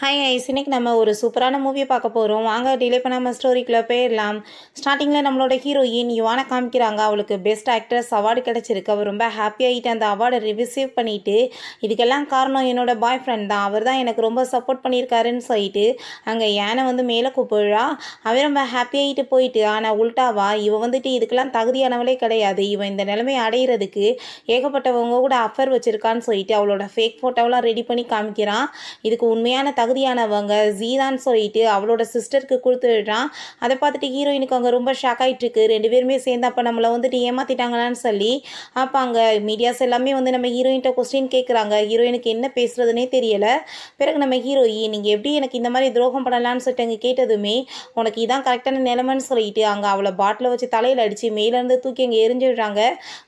hi ice இன்னைக்கு நம்ம ஒரு சூப்பரான மூவியை பார்க்க போகிறோம் வாங்க டிலே பண்ணாமல் ஸ்டோரிக்குள்ளே போயிடலாம் ஸ்டார்டிங்கில் நம்மளோட ஹீரோயின் யுவானை காமிக்கிறாங்க அவளுக்கு பெஸ்ட் ஆக்ட்ரஸ் அவார்டு கிடச்சிருக்கு அவள் ரொம்ப ஹாப்பியாகிட்டு அந்த அவார்டை ரிசீவ் பண்ணிவிட்டு இதுக்கெல்லாம் காரணம் என்னோடய பாய் ஃப்ரெண்ட் தான் அவர் தான் எனக்கு ரொம்ப சப்போர்ட் பண்ணியிருக்காருன்னு சொல்லிட்டு அங்கே யானை வந்து மேலே கூப்பிடுறா அவன் ரொம்ப ஹாப்பியாகிட்டு போயிட்டு ஆனால் உள்டாவா இவன் வந்துட்டு இதுக்கெல்லாம் தகுதியானவளே கிடையாது இவன் இந்த நிலைமை அடையிறதுக்கு ஏகப்பட்டவங்க கூட அஃபர் வச்சுருக்கான்னு சொல்லிட்டு அவளோட ஃபேக் ஃபோட்டோவெலாம் ரெடி பண்ணி காமிக்கிறான் இதுக்கு உண்மையான தகுதியானவங்க ஜீதான்னு சொல்லிட்டு அவளோட சிஸ்டருக்கு கொடுத்துடுறான் அதை பார்த்துட்டு ஹீரோயினுக்கு அங்கே ரொம்ப ஷாக் இருக்கு ரெண்டு பேருமே சேர்ந்து அப்போ நம்மளை வந்துட்டு ஏமாற்றிட்டாங்களான்னு சொல்லி அப்போ அங்கே மீடியாஸ் எல்லாமே வந்து நம்ம ஹீரோயின்கிட்ட கொஸ்டின் கேட்குறாங்க ஹீரோயினுக்கு என்ன பேசுகிறதுனே தெரியலை பிறகு நம்ம ஹீரோயி நீங்கள் எப்படி எனக்கு இந்த மாதிரி துரோகம் பண்ணலான்னு சொல்லிட்டு அங்கே கேட்டதுமே உனக்கு இதான் கரெக்டான நிலைமைன்னு சொல்லிட்டு அங்கே அவளை பாட்டில் வச்சு தலையில் அடித்து மேலேருந்து தூக்கி அங்கே விடுறாங்க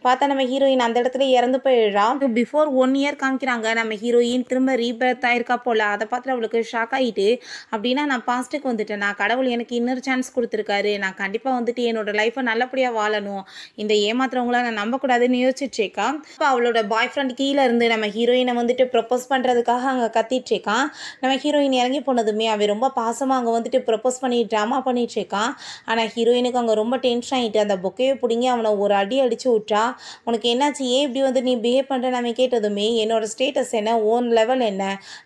பார்த்தா நம்ம ஹீரோயின் அந்த இடத்துல இறந்து போயிடுறான் பிஃபோர் ஒன் இயர் காமிக்கிறாங்க நம்ம ஹீரோயின் திரும்ப ரீபர்த் ஆயிருக்கா போல் அதை பார்த்துட்டு அவளுக்கு அவங்களுக்கு ஷாக் ஆகிட்டு அப்படின்னா நான் பாஸ்ட்டுக்கு வந்துட்டேன் நான் கடவுள் எனக்கு இன்னொரு சான்ஸ் கொடுத்துருக்காரு நான் கண்டிப்பாக வந்துட்டு என்னோட லைஃப்பை நல்லபடியாக வாழணும் இந்த ஏமாத்துறவங்களாம் நான் நம்பக்கூடாதுன்னு யோசிச்சுட்ருக்கா இப்போ அவளோட பாய் ஃப்ரெண்ட் கீழே இருந்து நம்ம ஹீரோயினை வந்துட்டு ப்ரப்போஸ் பண்ணுறதுக்காக அங்கே கத்திட்ருக்கான் நம்ம ஹீரோயின் இறங்கி போனதுமே அவன் ரொம்ப பாசமாக அங்கே வந்துட்டு ப்ரப்போஸ் பண்ணி ட்ராமா பண்ணிட்டுருக்கான் ஆனால் ஹீரோயினுக்கு அங்கே ரொம்ப டென்ஷன் ஆகிட்டு அந்த பொக்கையை பிடிங்கி அவனை ஒரு அடி அடித்து விட்டா உனக்கு என்னாச்சு ஏன் இப்படி வந்து நீ பிஹேவ் பண்ணுற நம்ம கேட்டதுமே என்னோடய ஸ்டேட்டஸ் என்ன ஓன் லெவல் என்ன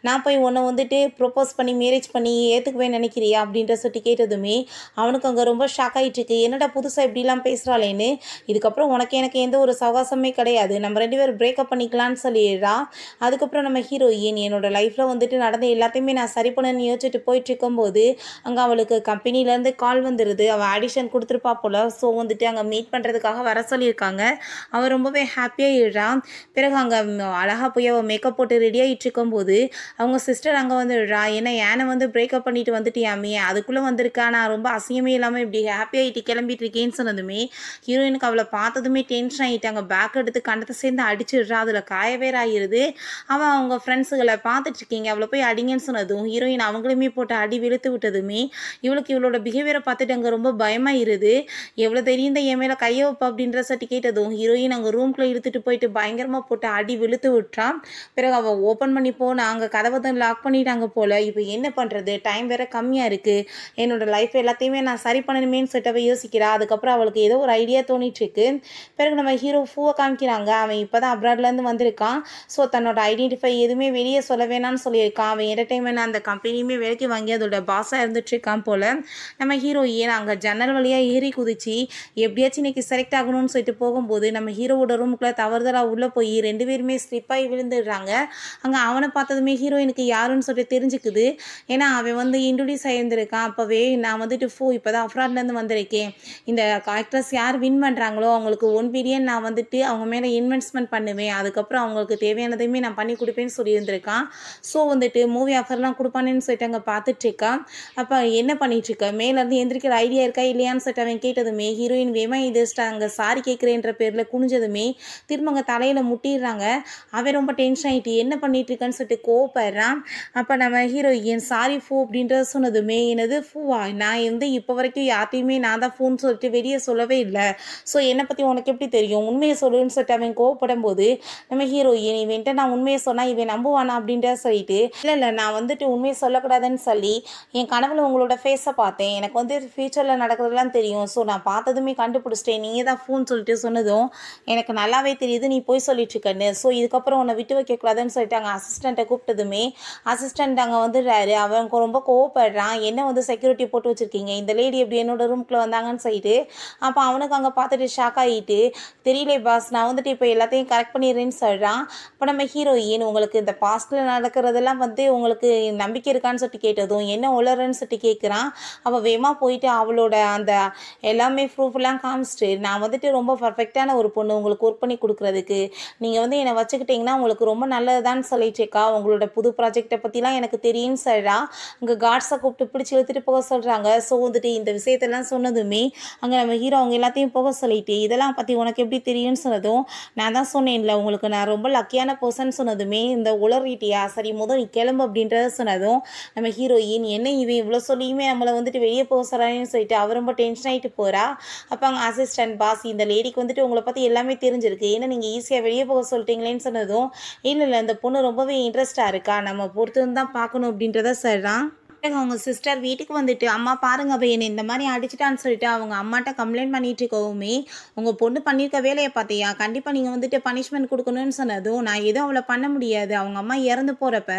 நான் போய் உன்னை வந்துட்டு ப்ரொப்போஸ் பண்ணி மேரேஜ் பண்ணி ஏற்றுக்கவே நினைக்கிறியா அப்படின்ற சொல்லி கேட்டதுமே அவனுக்கு அங்கே ரொம்ப ஷாக் ஆகிட்டுருக்கு என்னடா புதுசாக இப்படிலாம் பேசுகிறாளேன்னு இதுக்கப்புறம் உனக்கு எனக்கு எந்த ஒரு சவகாசமே கிடையாது நம்ம ரெண்டு பேரும் பிரேக்கப் பண்ணிக்கலான்னு சொல்லிடுறா அதுக்கப்புறம் நம்ம ஹீரோயின் என்னோடய லைஃப்பில் வந்துட்டு நடந்த எல்லாத்தையுமே நான் சரி பண்ணணும்னு யோசிச்சுட்டு போயிட்டு இருக்கும்போது அங்கே அவளுக்கு கம்பெனிலேருந்து கால் வந்துடுது அவள் ஆடிஷன் கொடுத்துருப்பா போல் ஸோ வந்துட்டு அங்கே மீட் பண்ணுறதுக்காக வர சொல்லியிருக்காங்க அவள் ரொம்பவே ஹாப்பியாக இழுறான் பிறகு அங்கே அழகாக போய் அவள் மேக்கப் போட்டு ரெடி ஆகிட்டு இருக்கும்போது அவங்க சிஸ்டர் அங்கே வந்து சொல்கிறா ஏன்னா ஏனை வந்து பிரேக்கப் பண்ணிட்டு வந்துட்டியாமே அதுக்குள்ளே வந்திருக்கா நான் ரொம்ப அசிங்கமே இல்லாமல் இப்படி ஹாப்பி ஆகிட்டு கிளம்பிட்டு இருக்கேன்னு சொன்னதுமே ஹீரோயினுக்கு அவளை பார்த்ததுமே டென்ஷன் ஆகிட்டாங்க பேக் எடுத்து கண்டத்தை சேர்ந்து அடிச்சிடுறா அதில் காய பேர் அவன் அவங்க ஃப்ரெண்ட்ஸுகளை பார்த்துட்ருக்கீங்க அவளை போய் அடிங்கன்னு சொன்னதும் ஹீரோயின் அவங்களுமே போட்டு அடி விழுத்து விட்டதுமே இவளுக்கு இவளோட பிஹேவியரை பார்த்துட்டு அங்கே ரொம்ப பயமாக இருது எவ்வளோ தெரியுந்த என் மேலே கையை வைப்பா அப்படின்ற சட்டி கேட்டதும் ஹீரோயின் அங்கே ரூம்குள்ளே இழுத்துட்டு போயிட்டு பயங்கரமாக போட்டு அடி விழுத்து விட்டான் பிறகு அவள் ஓப்பன் பண்ணி போனால் அங்கே கதவை தான் லாக் பண்ணிவிட்டு அங்கே போல் இப்போ என்ன பண்ணுறது டைம் வேற கம்மியாக இருக்குது என்னோடய லைஃப் எல்லாத்தையுமே நான் சரி பண்ணணுமேனு சொல்லிட்டு அவள் யோசிக்கிறா அதுக்கப்புறம் அவளுக்கு ஏதோ ஒரு ஐடியா தோணிட்டுருக்கு பிறகு நம்ம ஹீரோ ஃபூவை காமிக்கிறாங்க அவன் இப்போ தான் அப்ராட்லேருந்து வந்திருக்கான் ஸோ தன்னோட ஐடென்டிஃபை எதுவுமே வெளியே சொல்ல வேணாம்னு சொல்லியிருக்கான் அவன் என்டர்டைன்மெண்ட் அந்த கம்பெனியுமே வேலைக்கு வாங்கி அதோட பாஸாக இருந்துட்டுருக்கான் போல் நம்ம ஹீரோ ஏன் அங்கே ஜன்னல் வழியாக ஏறி குதிச்சு எப்படியாச்சும் இன்றைக்கி செலக்ட் ஆகணும்னு சொல்லிட்டு போகும்போது நம்ம ஹீரோவோட ரூமுக்குள்ளே தவறுதலாக உள்ளே போய் ரெண்டு பேருமே ஸ்லிப்பாகி விழுந்துடுறாங்க அங்கே அவனை பார்த்ததுமே ஹீரோயினுக்கு யாருன்னு சொல்லிட்டு தெரிஞ்சுக்குது ஏன்னா அவன் வந்து இன்ட்ரடியூஸ் ஆகியிருந்திருக்கான் அப்போவே நான் வந்துட்டு ஃபோ இப்போ தான் அஃப்ராட்லேருந்து வந்திருக்கேன் இந்த கேரக்டர்ஸ் யார் வின் பண்ணுறாங்களோ அவங்களுக்கு ஒன் பில்லியன் நான் வந்துட்டு அவங்க மேலே இன்வெஸ்ட்மெண்ட் பண்ணுவேன் அதுக்கப்புறம் அவங்களுக்கு தேவையானதையுமே நான் பண்ணி கொடுப்பேன்னு சொல்லியிருந்திருக்கான் ஸோ வந்துட்டு மூவி ஆஃபர்லாம் கொடுப்பானேன்னு சொல்லிட்டு அங்கே பார்த்துட்ருக்கான் அப்போ என்ன பண்ணிகிட்ருக்க மேலேருந்து எந்திரிக்கிற ஐடியா இருக்கா இல்லையான்னு சொல்லிட்டு அவன் கேட்டதுமே ஹீரோயின் வேமா இது அங்கே சாரி கேட்குறேன்ற பேரில் குனிஞ்சதுமே திரும்ப அங்கே தலையில் முட்டிடுறாங்க அவன் ரொம்ப டென்ஷன் ஆகிட்டு என்ன பண்ணிகிட்ருக்கான்னு சொல்லிட்டு கோவப்படுறான் அப்போ நம்ம ஹீரோயின் சாரி ஃபூ அப்படின்றத சொன்னதுமே என்னது ஃபூவா நான் வந்து இப்போ வரைக்கும் யார்ட்டையுமே நான் தான் ஃபூன்னு சொல்லிட்டு வெளியே சொல்லவே இல்லை ஸோ என்னை பற்றி உனக்கு எப்படி தெரியும் உண்மையை சொல்லுன்னு சொல்லிட்டு அவன் கோவப்படும் போது நம்ம ஹீரோயின் இவன்ட்டு நான் உண்மையை சொன்னால் இவன் நம்புவானா அப்படின்ற சொல்லிட்டு இல்லை இல்லை நான் வந்துட்டு உண்மையை சொல்லக்கூடாதுன்னு சொல்லி என் கனவில் உங்களோட ஃபேஸை பார்த்தேன் எனக்கு வந்து ஃப்யூச்சரில் நடக்கிறதுலாம் தெரியும் ஸோ நான் பார்த்ததுமே கண்டுபிடிச்சிட்டேன் நீங்கள் தான் ஃபோன் சொல்லிட்டு சொன்னதும் எனக்கு நல்லாவே தெரியுது நீ போய் இருக்கன்னு ஸோ இதுக்கப்புறம் உன்னை விட்டு வைக்கக்கூடாதுன்னு சொல்லிட்டு அங்கே அசிஸ்டண்ட்டை கூப்பிட்டதுமே அசிஸ்டண்ட் அங்கே வந்துடுறாரு அவன் ரொம்ப கோவப்படுறான் என்ன வந்து செக்யூரிட்டி போட்டு வச்சுருக்கீங்க இந்த லேடி எப்படி என்னோட ரூம்குள்ளே வந்தாங்கன்னு சொல்லிட்டு அப்போ அவனுக்கு அங்கே பார்த்துட்டு ஷாக் ஆகிட்டு தெரியல பாஸ் நான் வந்துட்டு இப்போ எல்லாத்தையும் கரெக்ட் பண்ணிடுறேன்னு சொல்கிறான் இப்போ நம்ம ஹீரோயின் உங்களுக்கு இந்த பாஸ்டில் நடக்கிறதெல்லாம் வந்து உங்களுக்கு நம்பிக்கை இருக்கான்னு சொல்லிட்டு கேட்டதும் என்ன உளறன்னு சொல்லிட்டு கேட்குறான் அவள் வேகமாக போயிட்டு அவளோட அந்த எல்லாமே ப்ரூஃப்லாம் காமிச்சிட்டு நான் வந்துட்டு ரொம்ப பர்ஃபெக்டான ஒரு பொண்ணு உங்களுக்கு ஒர்க் பண்ணி கொடுக்குறதுக்கு நீங்கள் வந்து என்னை வச்சுக்கிட்டிங்கன்னா உங்களுக்கு ரொம்ப நல்லதுதான்னு இருக்கா உங்களோட புது ப்ராஜெக்டை பற்றிலாம் எனக்கு தெரியும்னு சொல்கிறா அங்கே காட்ஸை கூப்பிட்டு பிடிச்சி இழுத்துட்டு போக சொல்கிறாங்க ஸோ வந்துட்டு இந்த விஷயத்தெல்லாம் சொன்னதுமே அங்கே நம்ம ஹீரோ அவங்க எல்லாத்தையும் போக சொல்லிட்டு இதெல்லாம் பற்றி உனக்கு எப்படி தெரியும்னு சொன்னதும் நான் தான் சொன்னேன்ல உங்களுக்கு நான் ரொம்ப லக்கியான பர்சன் சொன்னதுமே இந்த உளறிட்டியா சரி முதல் நீ கிளம்பு அப்படின்றத சொன்னதும் நம்ம ஹீரோயின் என்ன இவன் இவ்வளோ சொல்லியுமே நம்மளை வந்துட்டு வெளியே போக சொல்கிறான்னு சொல்லிட்டு அவர் ரொம்ப டென்ஷன் ஆகிட்டு போகிறா அப்போ அங்கே அசிஸ்டன்ட் பாஸ் இந்த லேடிக்கு வந்துட்டு உங்களை பற்றி எல்லாமே தெரிஞ்சிருக்கு ஏன்னா நீங்கள் ஈஸியாக வெளியே போக சொல்லிட்டீங்களேன்னு சொன்னதும் இல்லை இல்லை இந்த பொண்ணு ரொம்பவே இன்ட்ரெஸ்ட்டாக இருக்கா நம்ம பொறுத்து தான் பார்க்கணும் அப்படின்றத சொல்கிறான் அவங்க சிஸ்டர் வீட்டுக்கு வந்துட்டு அம்மா பாருங்க பையனை இந்த மாதிரி அடிச்சிட்டான்னு சொல்லிட்டு அவங்க அம்மாட்ட கம்ப்ளைண்ட் பண்ணிட்டு இருக்கவுமே உங்கள் பொண்ணு பண்ணியிருக்க வேலையை பார்த்தியா கண்டிப்பாக நீங்கள் வந்துட்டு பனிஷ்மெண்ட் கொடுக்கணும்னு சொன்னதும் நான் எதுவும் அவளை பண்ண முடியாது அவங்க அம்மா இறந்து போகிறப்ப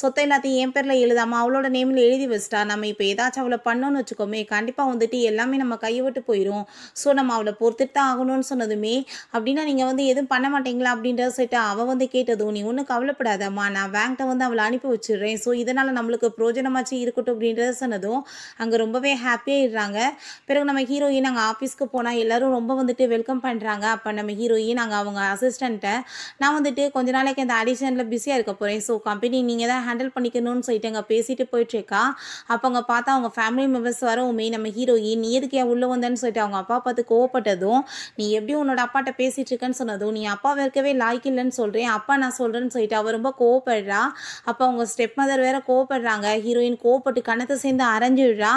சொத்தை எல்லாத்தையும் என் பேரில் எழுதாமல் அவளோட நேமில் எழுதி வச்சிட்டா நம்ம இப்போ ஏதாச்சும் அவளை பண்ணோன்னு வச்சுக்கோமே கண்டிப்பாக வந்துட்டு எல்லாமே நம்ம கையை விட்டு போயிடும் ஸோ நம்ம அவளை பொறுத்துட்டு தான் ஆகணும்னு சொன்னதுமே அப்படின்னா நீங்கள் வந்து எதுவும் பண்ண மாட்டீங்களா அப்படின்றத சொல்லிட்டு அவள் வந்து கேட்டதும் நீ ஒன்றும் கவலைப்படாதம்மா நான் பேங்க்ட்ட வந்து அவளை அனுப்பி வச்சிடுறேன் ஸோ இதனால் நம்மளுக்கு பிரோஜனமாச்சு இருக்கட்டும் அப்படின்றத சொன்னதும் அங்கே ரொம்பவே ஹாப்பியாகிடுறாங்க பிறகு நம்ம ஹீரோயின் அங்கே ஆஃபீஸ்க்கு போனால் எல்லோரும் ரொம்ப வந்துட்டு வெல்கம் பண்ணுறாங்க அப்போ நம்ம ஹீரோயின் அங்கே அவங்க அசிஸ்டண்ட்டை நான் வந்துட்டு கொஞ்ச நாளைக்கு அந்த ஆடிஷனில் பிஸியாக இருக்க போகிறேன் ஸோ கம்பெனி நீங்கள் தான் ஹேண்டில் பண்ணிக்கணும்னு சொல்லிட்டு அங்கே பேசிட்டு போயிட்டுருக்கா அப்போ அங்கே பார்த்தா அவங்க ஃபேமிலி மெம்பர்ஸ் வரவுமே நம்ம ஹீரோயின் நீ எதுக்கே உள்ளே வந்தேன்னு சொல்லிட்டு அவங்க அப்பா பார்த்து கோவப்பட்டதும் நீ எப்படி உன்னோட அப்பாட்ட பேசிகிட்டு இருக்கேன்னு சொன்னதும் நீ அப்பா இருக்கவே லாய்க்கு இல்லைன்னு சொல்கிறேன் அப்பா நான் சொல்கிறேன்னு சொல்லிட்டு அவள் ரொம்ப கோவப்படுறா அப்போ அவங்க ஸ்டெப் மதர் வேற கோவப்படுறாங்க ஹீரோயின் கோ கோவப்பட்டு கணத்தை சேர்ந்து அரைஞ்சிடுறா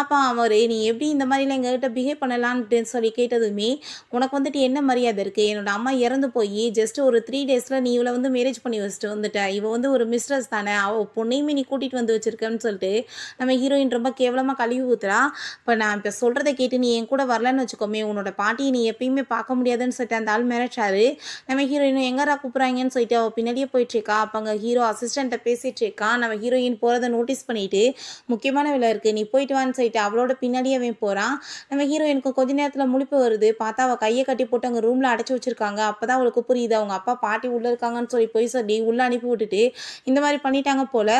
அப்போ அவர் நீ எப்படி இந்த மாதிரிலாம் எங்ககிட்ட பிஹேவ் பண்ணலான்னு சொல்லி கேட்டதுமே உனக்கு வந்துட்டு என்ன மரியாதை இருக்குது என்னோட அம்மா இறந்து போய் ஜஸ்ட் ஒரு த்ரீ டேஸில் நீ இவளை வந்து மேரேஜ் பண்ணி வச்சுட்டு வந்துட்ட இவள் வந்து ஒரு மிஸ்ட்ரஸ் தானே அவள் பொண்ணையுமே நீ கூட்டிகிட்டு வந்து வச்சுருக்கேன்னு சொல்லிட்டு நம்ம ஹீரோயின் ரொம்ப கேவலமாக கழுவி ஊத்துறா இப்போ நான் இப்போ சொல்கிறத கேட்டு நீ என் கூட வரலன்னு வச்சுக்கோமே உன்னோட பாட்டியை நீ எப்பயுமே பார்க்க முடியாதுன்னு சொல்லிட்டு அந்த ஆள் மிரட்டாரு நம்ம ஹீரோயினும் எங்கடா கூப்பிட்றாங்கன்னு சொல்லிட்டு அவள் பின்னாடியே இருக்கா அப்போ அங்கே ஹீரோ அசிஸ்டண்ட்டை பேசிகிட்டு இருக்கா நம்ம ஹீரோயின் போகிறத நோட்டீஸ் பண்ணிட்டு போகுது முக்கியமான வேலை இருக்குது நீ போயிட்டு வான்னு சொல்லிட்டு அவளோட பின்னாடியே அவன் போகிறான் நம்ம ஹீரோயினுக்கு கொஞ்ச நேரத்தில் முழிப்பு வருது பார்த்தா அவள் கையை கட்டி போட்டு அங்கே ரூமில் அடைச்சி வச்சுருக்காங்க அப்போ தான் அவளுக்கு புரியுது அவங்க அப்பா பாட்டி உள்ளே இருக்காங்கன்னு சொல்லி போய் சொல்லி உள்ளே அனுப்பி விட்டுட்டு இந்த மாதிரி பண்ணிட்டாங்க போல்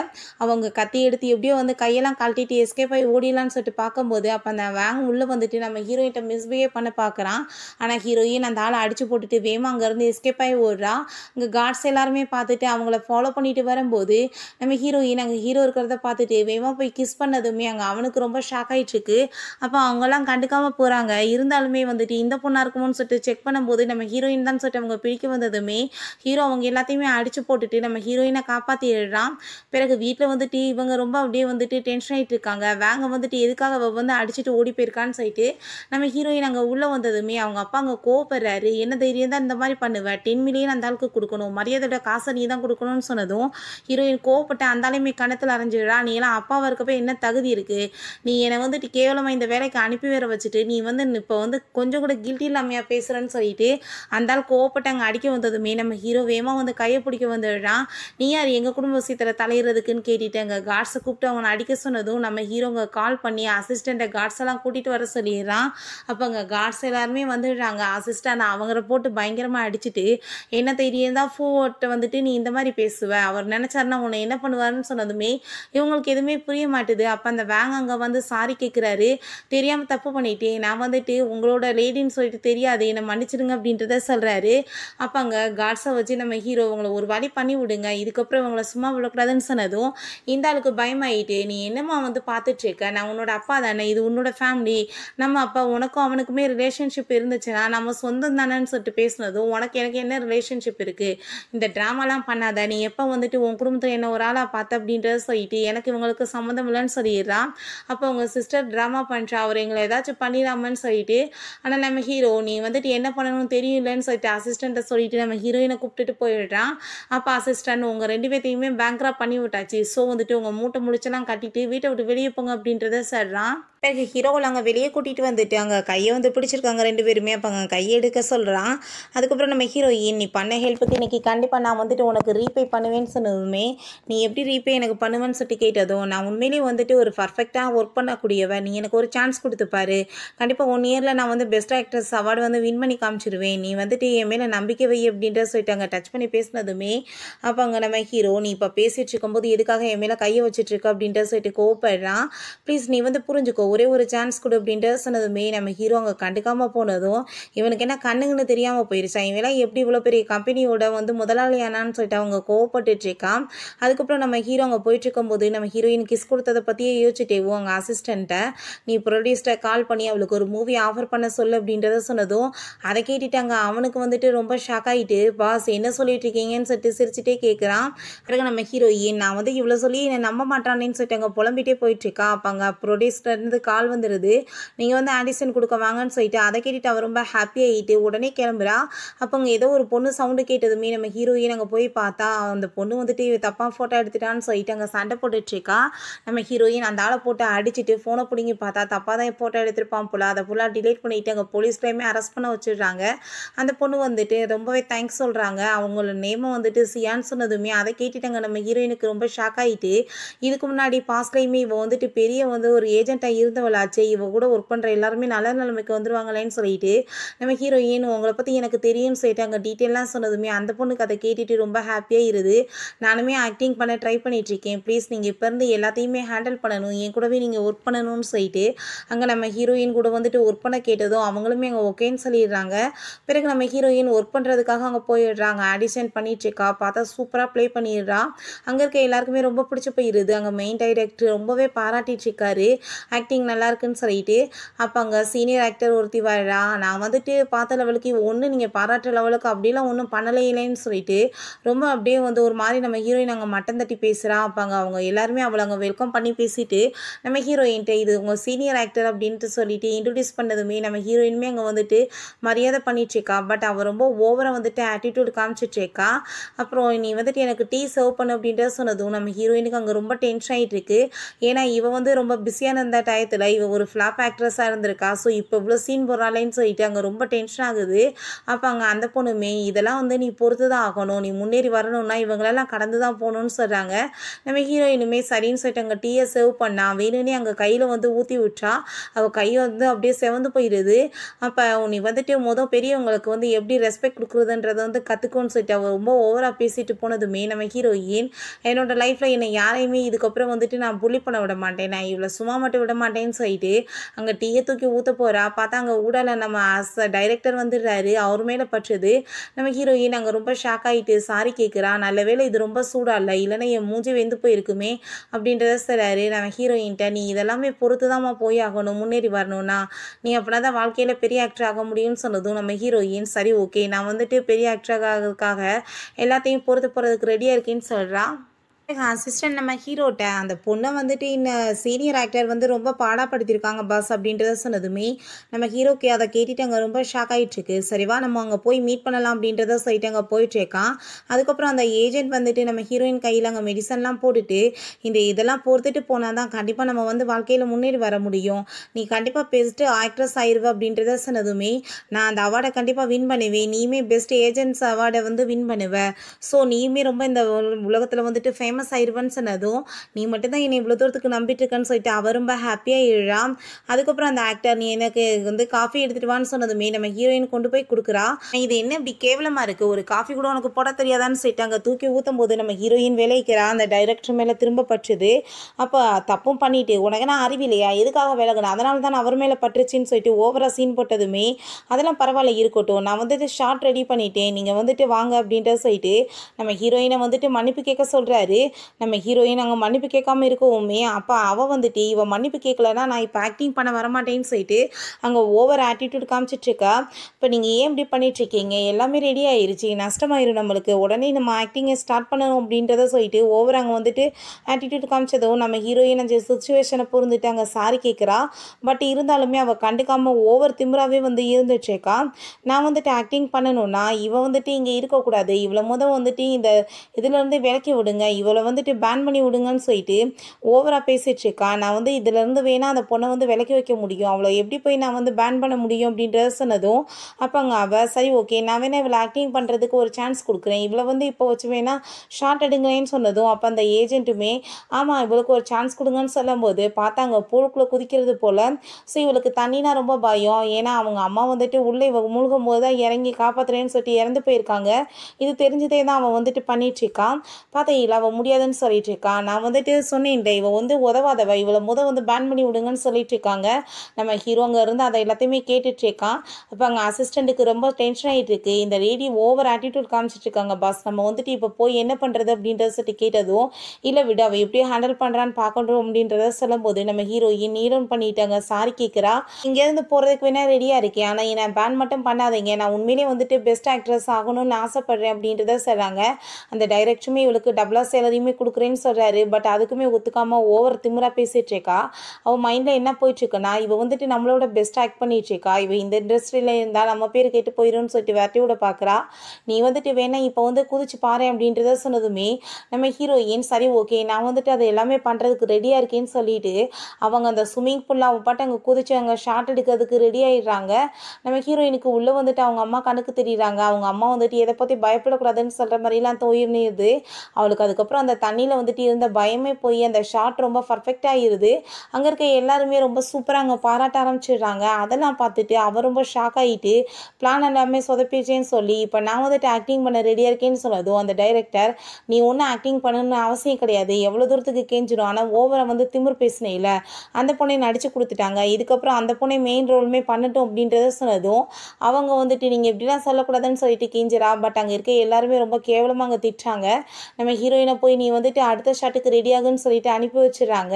அவங்க கத்தி எடுத்து எப்படியோ வந்து கையெல்லாம் கழட்டிட்டு எஸ்கேப் ஆகி ஓடிடலான்னு சொல்லிட்டு பார்க்கும்போது அப்போ அந்த வேங் உள்ளே வந்துட்டு நம்ம ஹீரோயிட்ட மிஸ்பிஹேவ் பண்ண பார்க்குறான் ஆனால் ஹீரோயின் அந்த ஆளை அடிச்சு போட்டுட்டு வேமா அங்கேருந்து எஸ்கேப் ஆகி ஓடுறா இங்கே கார்ட்ஸ் எல்லாருமே பார்த்துட்டு அவங்கள ஃபாலோ பண்ணிட்டு வரும்போது நம்ம ஹீரோயின் அங்கே ஹீரோ இருக்கிறத பார்த்துட்டு வேகமாக போய் கிஸ் பண்ணதுமே அங்கே அவனுக்கு ரொம்ப ஷாக் ஆகிட்டுருக்கு அப்போ அவங்கெல்லாம் கண்டுக்காமல் போகிறாங்க இருந்தாலுமே வந்துட்டு இந்த பொண்ணாக இருக்குமோன்னு சொல்லிட்டு செக் பண்ணும்போது நம்ம ஹீரோயின் தான் சொல்லிட்டு அவங்க பிடிக்க வந்ததுமே ஹீரோ அவங்க எல்லாத்தையுமே அடித்து போட்டுட்டு நம்ம ஹீரோயினை காப்பாற்றிடுறான் பிறகு வீட்டில் வந்துட்டு இவங்க ரொம்ப அப்படியே வந்துட்டு டென்ஷன் ஆகிட்டு இருக்காங்க வாங்க வந்துட்டு எதுக்காக வந்து அடிச்சுட்டு ஓடி போயிருக்கான்னு சொல்லிட்டு நம்ம ஹீரோயின் அங்கே உள்ளே வந்ததுமே அவங்க அப்பா அங்கே கோவப்படுறாரு என்ன தைரியம் தான் இந்த மாதிரி பண்ணுவேன் டென் மில்லியன் அந்த ஆளுக்கு கொடுக்கணும் மரியாதையோட காசை நீ தான் கொடுக்கணும்னு சொன்னதும் ஹீரோயின் கோவப்பட்ட அந்தாலுமே கணத்தில் அரைஞ்சிடுறா நீ எல்லாம் அப்பாவை இருக்கப்போ என்ன தகுதி இருக்குது நீ என்னை வந்துட்டு கேவலமாக இந்த வேலைக்கு அனுப்பி வேற வச்சுட்டு நீ வந்து இப்போ வந்து கொஞ்சம் கூட கில்ட்டி இல்லாமையாக பேசுகிறேன்னு சொல்லிட்டு அந்த ஆள் கோவப்பட்டாங்க அடிக்க வந்ததுமே நம்ம ஹீரோ வேகமாக வந்து கையை பிடிக்க வந்துடுறான் நீ யார் எங்கள் குடும்ப விஷயத்தில் தலையிறதுக்குன்னு அங்கே கார்ட்ஸை கூப்பிட்டு அவனை அடிக்க சொன்னதும் நம்ம ஹீரோங்க கால் பண்ணி அசிஸ்டண்ட்டை கார்ட்ஸ் எல்லாம் கூட்டிகிட்டு வர சொல்லிடுறான் அப்போ அங்கே கார்ட்ஸ் எல்லாருமே வந்துடுறாங்க அசிஸ்டண்ட் அவங்கள போட்டு பயங்கரமாக அடிச்சுட்டு என்ன தைரியம் தான் ஃபோட்டை வந்துட்டு நீ இந்த மாதிரி பேசுவ அவர் நினச்சாருன்னா உன்னை என்ன பண்ணுவாருன்னு சொன்னதுமே இவங்களுக்கு எது எதுவுமே புரிய மாட்டுது அப்போ அந்த வேங் அங்கே வந்து சாரி கேட்குறாரு தெரியாமல் தப்பு பண்ணிட்டேன் நான் வந்துட்டு உங்களோட லேடின்னு சொல்லிட்டு தெரியாது என்னை மன்னிச்சிடுங்க அப்படின்றத சொல்கிறாரு அப்போ அங்கே காட்ஸை வச்சு நம்ம ஹீரோ உங்களை ஒரு வழி பண்ணி விடுங்க இதுக்கப்புறம் இவங்களை சும்மா விடக்கூடாதுன்னு சொன்னதும் இந்த ஆளுக்கு பயமாயிட்டு நீ என்னம்மா வந்து பார்த்துட்ருக்க நான் உன்னோட அப்பா தானே இது உன்னோட ஃபேமிலி நம்ம அப்பா உனக்கும் அவனுக்குமே ரிலேஷன்ஷிப் இருந்துச்சுன்னா நம்ம சொந்தம் தானேன்னு சொல்லிட்டு பேசினதும் உனக்கு எனக்கு என்ன ரிலேஷன்ஷிப் இருக்குது இந்த ட்ராமாலாம் பண்ணாத நீ எப்போ வந்துட்டு உன் குடும்பத்தில் என்ன ஒரு ஆளாக பார்த்த அப்படின்றத சொல்லிட்டு எனக்கு இவங்க அவங்களுக்கு சம்மந்தம் இல்லைன்னு சொல்லிடுறான் அப்போ உங்கள் சிஸ்டர் ட்ராமா பண்ணுறா அவர் எங்களை ஏதாச்சும் பண்ணிடாமன்னு சொல்லிட்டு ஆனால் நம்ம ஹீரோ நீ வந்துட்டு என்ன பண்ணணும்னு தெரியலன்னு சொல்லிட்டு அசிஸ்டண்ட்டை சொல்லிட்டு நம்ம ஹீரோயினை கூப்பிட்டுட்டு போயிடுறான் அப்போ அசிஸ்டண்ட் உங்கள் ரெண்டு பேர்த்தையுமே பேங்க்ரா பண்ணி விட்டாச்சு ஸோ வந்துட்டு உங்கள் மூட்டை முடிச்செல்லாம் கட்டிட்டு வீட்டை விட்டு வெளியே போங்க அப்படின்றத சொல்கிறான் பிறகு ஹீரோவில் அங்கே வெளியே கூட்டிகிட்டு வந்துட்டு அங்கே கையை வந்து பிடிச்சிருக்காங்க ரெண்டு பேருமே அப்போ அங்கே கையை எடுக்க சொல்கிறான் அதுக்கப்புறம் நம்ம ஹீரோயின் நீ பண்ண ஹெல்ப்புக்கு இன்றைக்கி கண்டிப்பாக நான் வந்துட்டு உனக்கு ரீபே பண்ணுவேன்னு சொன்னதுமே நீ எப்படி ரீபே எனக்கு பண்ணுவேன்னு சொல்லிட்டு கேட்டதும் நான் உண்மையிலேயே வந்துட்டு ஒரு பர்ஃபெக்டாக ஒர்க் பண்ணக்கூடியவன் நீ எனக்கு ஒரு சான்ஸ் கொடுத்துப்பாரு கண்டிப்பாக ஒன் இயரில் நான் வந்து பெஸ்ட் ஆக்ட்ரஸ் அவார்டு வந்து வின் பண்ணி காமிச்சிருவேன் நீ வந்துட்டு என் மேலே நம்பிக்கை வை அப்படின்ற அங்கே டச் பண்ணி பேசினதுமே அப்போ அங்கே நம்ம ஹீரோ நீ இப்போ பேசிகிட்டு இருக்கும்போது எதுக்காக என் மேலே கையை வச்சுட்ருக்க அப்படின்ற சொல்லிட்டு கோவப்படுறான் ப்ளீஸ் நீ வந்து புரிஞ்சுக்கோ ஒரே ஒரு சான்ஸ் கொடு அப்படின்ற சொன்னதுமே நம்ம ஹீரோ அங்கே கண்டுக்காமல் போனதும் இவனுக்கு என்ன கண்ணுங்கன்னு தெரியாமல் என் இவெல்லாம் எப்படி இவ்வளோ பெரிய கம்பெனியோட வந்து முதலாளியானான்னு சொல்லிட்டு அவங்க கோவப்பட்டுட்ருக்கான் அதுக்கப்புறம் நம்ம ஹீரோ அங்கே போயிட்டுருக்கும்போது நம்ம ஹீரோ ஹீரோயின் கிஸ் கொடுத்ததை பற்றியே யோசிச்சுட்டே உங்க அசிஸ்டண்ட்டை நீ ப்ரொடியூஸ்டை கால் பண்ணி அவளுக்கு ஒரு மூவி ஆஃபர் பண்ண சொல்லு அப்படின்றத சொன்னதும் அதை கேட்டுட்டாங்க அவனுக்கு வந்துட்டு ரொம்ப ஷாக் ஆகிட்டு பாஸ் என்ன சொல்லிட்டு இருக்கீங்கன்னு சொல்லிட்டு சிரிச்சுட்டே கேட்குறான் பிறகு நம்ம ஹீரோயின் நான் வந்து இவ்வளோ சொல்லி என்னை நம்ப மாட்டானேன்னு சொல்லிட்டு அங்கே புலம்பிட்டே போயிட்டுருக்கா அப்போ அங்கே ப்ரொடியூஸ்டர்லேருந்து கால் வந்துடுது நீங்கள் வந்து ஆடிஷன் கொடுக்க வாங்கன்னு சொல்லிட்டு அதை கேட்டுட்டு அவன் ரொம்ப ஹாப்பி ஆகிட்டு உடனே கிளம்புறா அப்போ ஏதோ ஒரு பொண்ணு சவுண்டு கேட்டதுமே நம்ம ஹீரோயின் அங்கே போய் பார்த்தா அந்த பொண்ணு வந்துட்டு தப்பாக ஃபோட்டோ எடுத்துட்டான்னு சொல்லிட்டு அங்கே சண்டை இருக்கா நம்ம ஹீரோயின் அந்த ஆளை போட்டு அடிச்சுட்டு ஃபோனை பிடிங்கி பார்த்தா தப்பாக தான் ஃபோட்டோ எடுத்திருப்பான் போல அதை ஃபுல்லாக டிலீட் பண்ணிவிட்டு அங்கே போலீஸ்லேயுமே அரெஸ்ட் பண்ண வச்சுடுறாங்க அந்த பொண்ணு வந்துட்டு ரொம்பவே தேங்க்ஸ் சொல்கிறாங்க அவங்களோட நேமை வந்துட்டு சியான்னு சொன்னதுமே அதை கேட்டுட்டாங்க நம்ம ஹீரோயினுக்கு ரொம்ப ஷாக் ஆகிட்டு இதுக்கு முன்னாடி பாஸ்ட்லேயுமே இவள் வந்துட்டு பெரிய வந்து ஒரு ஏஜென்ட்டாக இருந்தவளாச்சு இவ கூட ஒர்க் பண்ணுற எல்லாருமே நல்ல நிலைமைக்கு வந்துருவாங்களேன்னு சொல்லிட்டு நம்ம ஹீரோயின் உங்களை பற்றி எனக்கு தெரியும்னு சொல்லிட்டு அங்கே டீட்டெயிலாம் சொன்னதுமே அந்த பொண்ணுக்கு அதை கேட்டுட்டு ரொம்ப ஹாப்பியாக இருது நானுமே ஆக்டிங் பண்ண ட்ரை பண்ணிகிட்ருக்கேன் ப்ளீஸ் நீங்கள் இப்போ இருந்து எல்லாத்தையுமே ஹேண்டில் பண்ணணும் என் கூடவே நீங்கள் ஒர்க் பண்ணணும்னு சொல்லிட்டு அங்கே நம்ம ஹீரோயின் கூட வந்துட்டு ஒர்க் பண்ண கேட்டதும் அவங்களுமே அங்கே ஓகேன்னு சொல்லிடுறாங்க பிறகு நம்ம ஹீரோயின் ஒர்க் பண்ணுறதுக்காக அங்கே போயிடுறாங்க ஆடிஷன் பண்ணிகிட்ருக்கா பார்த்தா சூப்பராக ப்ளே பண்ணிடுறா அங்கே இருக்க எல்லாருக்குமே ரொம்ப பிடிச்சி போயிடுது அங்கே மெயின் டைரக்டர் ரொம்பவே பாராட்டிகிட்ருக்காரு ஆக்டிங் நல்லா இருக்குன்னு சொல்லிட்டு அப்போ அங்கே சீனியர் ஆக்டர் ஒருத்தி வாழா நான் வந்துட்டு பார்த்த லெவலுக்கு ஒன்று நீங்கள் பாராட்டுற லெவலுக்கு அப்படிலாம் ஒன்றும் இல்லைன்னு சொல்லிட்டு ரொம்ப அப்படியே வந்து ஒரு மாதிரி நம்ம ஹீரோயின் அங்கே மட்டம் தட்டி பேசுகிறா அப்போ அங்கே அவங்க எல்லாருமே அவளை அவங்கள அவங்க வெல்கம் பண்ணி பேசிட்டு நம்ம ஹீரோயின்ட்டு இது உங்கள் சீனியர் ஆக்டர் அப்படின்ட்டு சொல்லிட்டு இன்ட்ரடியூஸ் பண்ணதுமே நம்ம ஹீரோயினுமே அங்கே வந்துட்டு மரியாதை பண்ணிட்டுருக்கா பட் அவள் ரொம்ப ஓவராக வந்துட்டு ஆட்டிடியூட் காமிச்சிட்ருக்கா அப்புறம் நீ வந்துட்டு எனக்கு டீ சர்வ் பண்ணு அப்படின்ட்டு சொன்னதும் நம்ம ஹீரோயினுக்கு அங்கே ரொம்ப டென்ஷன் ஆகிட்டு இருக்கு ஏன்னா இவன் வந்து ரொம்ப பிஸியான இருந்த டயத்தில் இவ ஒரு ஃப்ளாப் ஆக்ட்ரஸாக இருந்திருக்கா ஸோ இப்போ இவ்வளோ சீன் போடுறாளேன்னு சொல்லிட்டு அங்கே ரொம்ப டென்ஷன் ஆகுது அப்போ அங்கே அந்த பொண்ணுமே இதெல்லாம் வந்து நீ பொறுத்து தான் ஆகணும் நீ முன்னேறி வரணும்னா இவங்களெல்லாம் கடந்து தான் போகணும்னு சொல்கிறாங்க நம்ம ஹீரோயினுமே சரி சரின்னு சொல்லிட்டு அங்கே டீயை சேவ் பண்ணான் வேணும்னே அங்கே கையில் வந்து ஊற்றி விட்டா அவள் கை வந்து அப்படியே செவந்து போயிடுது அப்போ நீ வந்துட்டு மொதல் பெரியவங்களுக்கு வந்து எப்படி ரெஸ்பெக்ட் கொடுக்குறதுன்றதை வந்து கற்றுக்கோன்னு சொல்லிட்டு அவள் ரொம்ப ஓவராக பேசிட்டு போனதுமே நம்ம ஹீரோயின் என்னோட லைஃப்பில் என்னை யாரையுமே இதுக்கப்புறம் வந்துட்டு நான் புள்ளி பண்ண விட மாட்டேன் நான் இவ்வளோ சும்மா மட்டும் விட மாட்டேன்னு சொல்லிட்டு அங்கே டீயை தூக்கி ஊற்ற போகிறா பார்த்தா அங்கே ஊடால நம்ம அஸ் டைரக்டர் வந்துடுறாரு அவர் மேலே பற்றுது நம்ம ஹீரோயின் அங்கே ரொம்ப ஷாக் ஆகிட்டு சாரி கேட்குறா நல்ல வேலை இது ரொம்ப சூடாக இல்லை இல்லைன்னா என் மூஞ்சி வெந்து போயிருக்குமே அப்படின்றத சொல்கிறாரு நம்ம ஹீரோயின்கிட்ட நீ இதெல்லாமே பொறுத்து தான்மா போய் ஆகணும் முன்னேறி வரணும்னா நீ அப்படின்னா தான் வாழ்க்கையில் பெரிய ஆக்டர் ஆக முடியும்னு சொன்னதும் நம்ம ஹீரோயின் சரி ஓகே நான் வந்துட்டு பெரிய ஆக்டராக எல்லாத்தையும் பொறுத்து போகிறதுக்கு ரெடியாக இருக்கேன்னு சொல்கிறான் அசிஸ்டன்ட் நம்ம ஹீரோட்ட அந்த பொண்ணை வந்துட்டு இன்னும் சீனியர் ஆக்டர் வந்து ரொம்ப பாடாப்படுத்தியிருக்காங்க பாஸ் அப்படின்றத சொன்னதுமே நம்ம ஹீரோக்கு அதை கேட்டுட்டு அங்கே ரொம்ப ஷாக் ஆகிட்டுருக்கு சரிவா நம்ம அங்கே போய் மீட் பண்ணலாம் அப்படின்றத சொல்லிட்டு அங்கே போயிட்டுருக்கான் அதுக்கப்புறம் அந்த ஏஜென்ட் வந்துட்டு நம்ம ஹீரோயின் கையில் அங்கே மெடிசன்லாம் போட்டுட்டு இந்த இதெல்லாம் பொறுத்துட்டு போனால் தான் கண்டிப்பாக நம்ம வந்து வாழ்க்கையில் முன்னேறி வர முடியும் நீ கண்டிப்பாக பெஸ்ட்டு ஆக்ட்ரஸ் ஆயிடுவ அப்படின்றத சொன்னதுமே நான் அந்த அவார்டை கண்டிப்பாக வின் பண்ணுவேன் நீயுமே பெஸ்ட் ஏஜென்ட்ஸ் அவார்டை வந்து வின் பண்ணுவேன் ஸோ நீயுமே ரொம்ப இந்த உலகத்தில் வந்துட்டு ஃபேமஸ் ஃபேமஸ் ஆயிடுவேன்னு சொன்னதும் நீ மட்டும் தான் என்னை இவ்வளோ தூரத்துக்கு நம்பிட்டு இருக்கேன்னு சொல்லிட்டு அவ ரொம்ப ஹாப்பியாக இழாம் அதுக்கப்புறம் அந்த ஆக்டர் நீ எனக்கு வந்து காஃபி எடுத்துகிட்டு வான்னு சொன்னதுமே நம்ம ஹீரோயின் கொண்டு போய் கொடுக்குறா இது என்ன இப்படி கேவலமாக இருக்குது ஒரு காஃபி கூட உனக்கு போட தெரியாதான்னு சொல்லிட்டு அங்கே தூக்கி ஊற்றும் போது நம்ம ஹீரோயின் வேலைக்கிறா அந்த டைரக்டர் மேலே திரும்ப பற்றுது அப்போ தப்பும் பண்ணிட்டு உனக்கு நான் அறிவில்லையா எதுக்காக விலகணும் அதனால தான் அவர் மேலே பற்றுச்சின்னு சொல்லிட்டு ஓவராக சீன் போட்டதுமே அதெல்லாம் பரவாயில்ல இருக்கட்டும் நான் வந்துட்டு ஷார்ட் ரெடி பண்ணிட்டேன் நீங்கள் வந்துட்டு வாங்க அப்படின்ற சொல்லிட்டு நம்ம ஹீரோயினை வந்துட்டு மன்னிப்பு கேட்க சொல்கிறாரு நம்ம ஹீரோயின் அங்கே மன்னிப்பு கேட்காம இருக்கவுமே அப்போ அவள் வந்துட்டு இவள் மன்னிப்பு கேட்கலன்னா நான் இப்போ ஆக்டிங் பண்ண வரமாட்டேன்னு சொல்லிட்டு அங்கே ஓவர் ஆட்டிடியூட் காமிச்சிட்ருக்கா இப்போ நீங்கள் ஏன் இப்படி பண்ணிகிட்ருக்கீங்க எல்லாமே ரெடி ஆயிடுச்சு நஷ்டமாயிரும் நம்மளுக்கு உடனே நம்ம ஆக்டிங்கை ஸ்டார்ட் பண்ணணும் அப்படின்றத சொல்லிட்டு ஓவர் அங்கே வந்துட்டு ஆட்டிடியூட் காமிச்சதும் நம்ம ஹீரோயின் அந்த சுச்சுவேஷனை புரிந்துட்டு அங்கே சாரி கேட்குறா பட் இருந்தாலுமே அவள் கண்டுக்காமல் ஓவர் திமுறாவே வந்து இருந்துட்டுருக்கா நான் வந்துட்டு ஆக்டிங் பண்ணணும்னா இவள் வந்துட்டு இங்கே இருக்கக்கூடாது இவ்வளோ முதல் வந்துட்டு இந்த இதுலேருந்து விளக்கி விடுங்க இவ்வளோ இவளை வந்துட்டு பேன் பண்ணி விடுங்கன்னு சொல்லிட்டு ஓவராக பேசிகிட்ருக்கா நான் வந்து இதுலேருந்து வேணால் அந்த பொண்ணை வந்து விலக்கி வைக்க முடியும் அவளை எப்படி போய் நான் வந்து பேன் பண்ண முடியும் அப்படின்றத சொன்னதும் அப்போங்க அவள் சரி ஓகே நான் வேணா இவளை ஆக்டிங் பண்ணுறதுக்கு ஒரு சான்ஸ் கொடுக்குறேன் இவளை வந்து இப்போ வச்சு வேணா ஷார்ட் எடுங்கிறேன்னு சொன்னதும் அப்போ அந்த ஏஜென்ட்டுமே ஆமாம் இவளுக்கு ஒரு சான்ஸ் கொடுங்கன்னு சொல்லும்போது பார்த்தாங்க போருக்குள்ளே குதிக்கிறது போல் ஸோ இவளுக்கு தண்ணினா ரொம்ப பயம் ஏன்னா அவங்க அம்மா வந்துட்டு உள்ளே இவ மூழ்கும் போது தான் இறங்கி காப்பாற்றுறேன்னு சொல்லிட்டு இறந்து போயிருக்காங்க இது தெரிஞ்சதே தான் அவன் வந்துட்டு பண்ணிட்டு இருக்கான் பார்த்தா இல்லை அவள் முடிய முடியாதுன்னு சொல்லிட்டு இருக்கான் நான் வந்துட்டு சொன்னேன் இவன் வந்து உதவாதவ இவளை முத வந்து பேன் பண்ணி விடுங்கன்னு சொல்லிட்டு இருக்காங்க நம்ம ஹீரோங்க இருந்து அதை எல்லாத்தையுமே கேட்டுட்டு இருக்கான் இப்போ அங்கே அசிஸ்டண்ட்டுக்கு ரொம்ப டென்ஷன் ஆகிட்டு இருக்கு இந்த லேடி ஓவர் ஆட்டிடியூட் காமிச்சிட்டு இருக்காங்க பாஸ் நம்ம வந்துட்டு இப்போ போய் என்ன பண்ணுறது அப்படின்றத சொல்லிட்டு கேட்டதும் இல்லை விட அவள் எப்படியும் ஹேண்டில் பண்ணுறான்னு பார்க்கணும் அப்படின்றத சொல்லும்போது நம்ம ஹீரோயின் ஹீரோன் பண்ணிட்டாங்க சாரி கேட்குறா இங்கேருந்து போகிறதுக்கு வேணா ரெடியாக இருக்கேன் ஆனால் நான் பேன் மட்டும் பண்ணாதீங்க நான் உண்மையிலேயே வந்துட்டு பெஸ்ட் ஆக்ட்ரஸ் ஆகணும்னு ஆசைப்படுறேன் அப்படின்றத சொல்கிறாங்க அந்த டைரக்டருமே இவளுக்கு டபுளாக சேல எல்லாத்தையுமே கொடுக்குறேன்னு சொல்கிறாரு பட் அதுக்குமே ஒத்துக்காமல் ஓவர் திமுறாக பேசிகிட்ருக்கா அவள் மைண்டில் என்ன போயிட்டுருக்குன்னா இவள் வந்துட்டு நம்மளோட பெஸ்ட் ஆக்ட் பண்ணிகிட்ருக்கா இவள் இந்த இண்டஸ்ட்ரியில் இருந்தால் நம்ம பேர் கேட்டு போயிடும்னு சொல்லிட்டு வேட்டையோட பார்க்குறா நீ வந்துட்டு வேணா இப்போ வந்து குதிச்சு பாரு அப்படின்றத சொன்னதுமே நம்ம ஹீரோயின் சரி ஓகே நான் வந்துட்டு அதை எல்லாமே பண்ணுறதுக்கு ரெடியாக இருக்கேன்னு சொல்லிட்டு அவங்க அந்த ஸ்விம்மிங் பூலில் அவன் பாட்டு அங்கே குதிச்சு அங்கே ஷார்ட் எடுக்கிறதுக்கு ரெடி ஆகிடுறாங்க நம்ம ஹீரோயினுக்கு உள்ளே வந்துட்டு அவங்க அம்மா கணக்கு தெரியுறாங்க அவங்க அம்மா வந்துட்டு எதை பற்றி பயப்படக்கூடாதுன்னு சொல்கிற மாதிரிலாம் தோயிருந்தது அவளுக்கு அதுக்கப்புறம் அதுக்கப்புறம் அந்த தண்ணியில் வந்துட்டு இருந்த பயமே போய் அந்த ஷாட் ரொம்ப பர்ஃபெக்டாக இருது அங்கே இருக்க எல்லாருமே ரொம்ப சூப்பராக அங்கே பாராட்ட ஆரம்பிச்சிடுறாங்க அதெல்லாம் பார்த்துட்டு அவர் ரொம்ப ஷாக் ஆகிட்டு பிளான் எல்லாமே சொதப்பிச்சேன்னு சொல்லி இப்போ நான் வந்துட்டு ஆக்டிங் பண்ண ரெடியாக இருக்கேன்னு சொல்லதும் அந்த டைரக்டர் நீ ஒன்றும் ஆக்டிங் பண்ணணும்னு அவசியம் கிடையாது எவ்வளோ தூரத்துக்கு கேஞ்சிடும் ஆனால் ஓவரை வந்து திமிர் இல்லை அந்த பொண்ணை நடித்து கொடுத்துட்டாங்க இதுக்கப்புறம் அந்த பொண்ணை மெயின் ரோலுமே பண்ணட்டும் அப்படின்றத சொன்னதும் அவங்க வந்துட்டு நீங்கள் இப்படிலாம் சொல்லக்கூடாதுன்னு சொல்லிட்டு கேஞ்சிடா பட் அங்கே இருக்க எல்லாருமே ரொம்ப கேவலமாக அங்கே திட்டாங்க நம்ம ஹீரோயினை போய் போய் நீ வந்துட்டு அடுத்த ஷாட்டுக்கு ரெடியாகுன்னு சொல்லிட்டு அனுப்பி வச்சிடறாங்க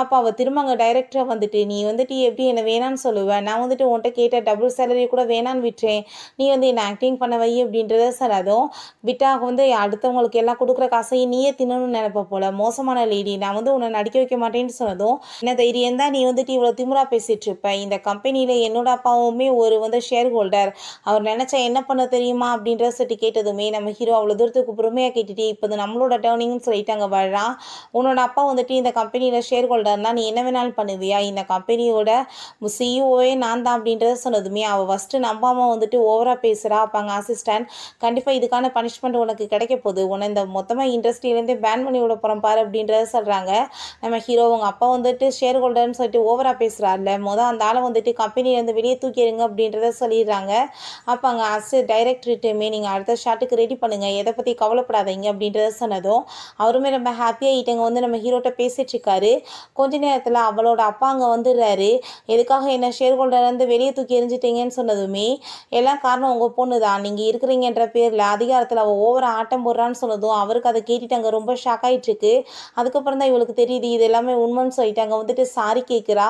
அப்போ அவள் திரும்ப அங்கே டைரக்டராக வந்துட்டு நீ வந்துட்டு எப்படி என்னை வேணான்னு சொல்லுவேன் நான் வந்துட்டு உன்கிட்ட கேட்ட டபுள் சேலரி கூட வேணான்னு விட்டுறேன் நீ வந்து என்னை ஆக்டிங் பண்ண வை அப்படின்றத சார் அதுவும் விட்டாக வந்து அடுத்தவங்களுக்கு எல்லாம் கொடுக்குற காசையும் நீயே தின்னணும்னு நினைப்ப போல மோசமான லேடி நான் வந்து உன்னை நடிக்க வைக்க மாட்டேன்னு சொன்னதும் என்ன தைரியம் தான் நீ வந்துட்டு இவ்வளோ திமுறா பேசிட்டு இருப்ப இந்த கம்பெனியில் என்னோட அப்பாவுமே ஒரு வந்து ஷேர் ஹோல்டர் அவர் நினச்சா என்ன பண்ண தெரியுமா அப்படின்றத சொல்லிட்டு கேட்டதுமே நம்ம ஹீரோ அவ்வளோ தூரத்துக்கு பொறுமையாக கேட்டுட்டு இப்போ நம்மளோட டேர்னிங் அப்படின்னு சொல்லிட்டு அங்கே வர்றான் உன்னோட அப்பா வந்துட்டு இந்த கம்பெனியில் ஷேர் ஹோல்டர்னா நீ என்ன வேணாலும் பண்ணுவியா இந்த கம்பெனியோட சிஇஓவே e நான் தான் அப்படின்றத சொன்னதுமே அவள் ஃபஸ்ட்டு அம்மா வந்துட்டு ஓவராக பேசுகிறா அப்போ அங்கே அசிஸ்டன்ட் கண்டிப்பாக இதுக்கான பனிஷ்மெண்ட் உனக்கு கிடைக்க போகுது உன இந்த மொத்தமாக இண்டஸ்ட்ரியிலேருந்தே பேன் பண்ணி விட போகிறோம் பாரு அப்படின்றத சொல்கிறாங்க நம்ம ஹீரோ உங்கள் அப்பா வந்துட்டு ஷேர் ஹோல்டர்னு சொல்லிட்டு ஓவராக பேசுகிறாருல்ல மொதல் அந்த ஆளை வந்துட்டு கம்பெனியிலேருந்து வெளியே தூக்கிடுங்க அப்படின்றத சொல்லிடுறாங்க அப்போ அங்கே அசு டைரக்டர்கிட்டையுமே நீங்கள் அடுத்த ஷாட்டுக்கு ரெடி பண்ணுங்கள் எதை பற்றி கவலைப்படாதீங்க அப்படின்றத சொன்னதும் அவருமே ரொம்ப ஹாப்பியாக வந்து நம்ம ஹீரோட்ட பேசிகிட்டு இருக்காரு கொஞ்ச நேரத்தில் அவளோட அப்பா அங்கே வந்துடுறாரு எதுக்காக என்ன ஷேர் ஹோல்டர்லேருந்து வெளியே தூக்கி எரிஞ்சிட்டீங்கன்னு சொன்னதுமே எல்லாம் காரணம் உங்கள் பொண்ணு தான் நீங்கள் இருக்கிறீங்கன்ற பேரில் அதிகாரத்தில் அவள் ஓவர ஆட்டம் போடுறான்னு சொன்னதும் அவருக்கு அதை கேட்டுட்டு அங்கே ரொம்ப ஷாக் ஆகிட்டுருக்கு அதுக்கப்புறம் தான் இவளுக்கு தெரியுது இது எல்லாமே உண்மைன்னு சொல்லிட்டு அங்கே வந்துட்டு சாரி கேட்குறா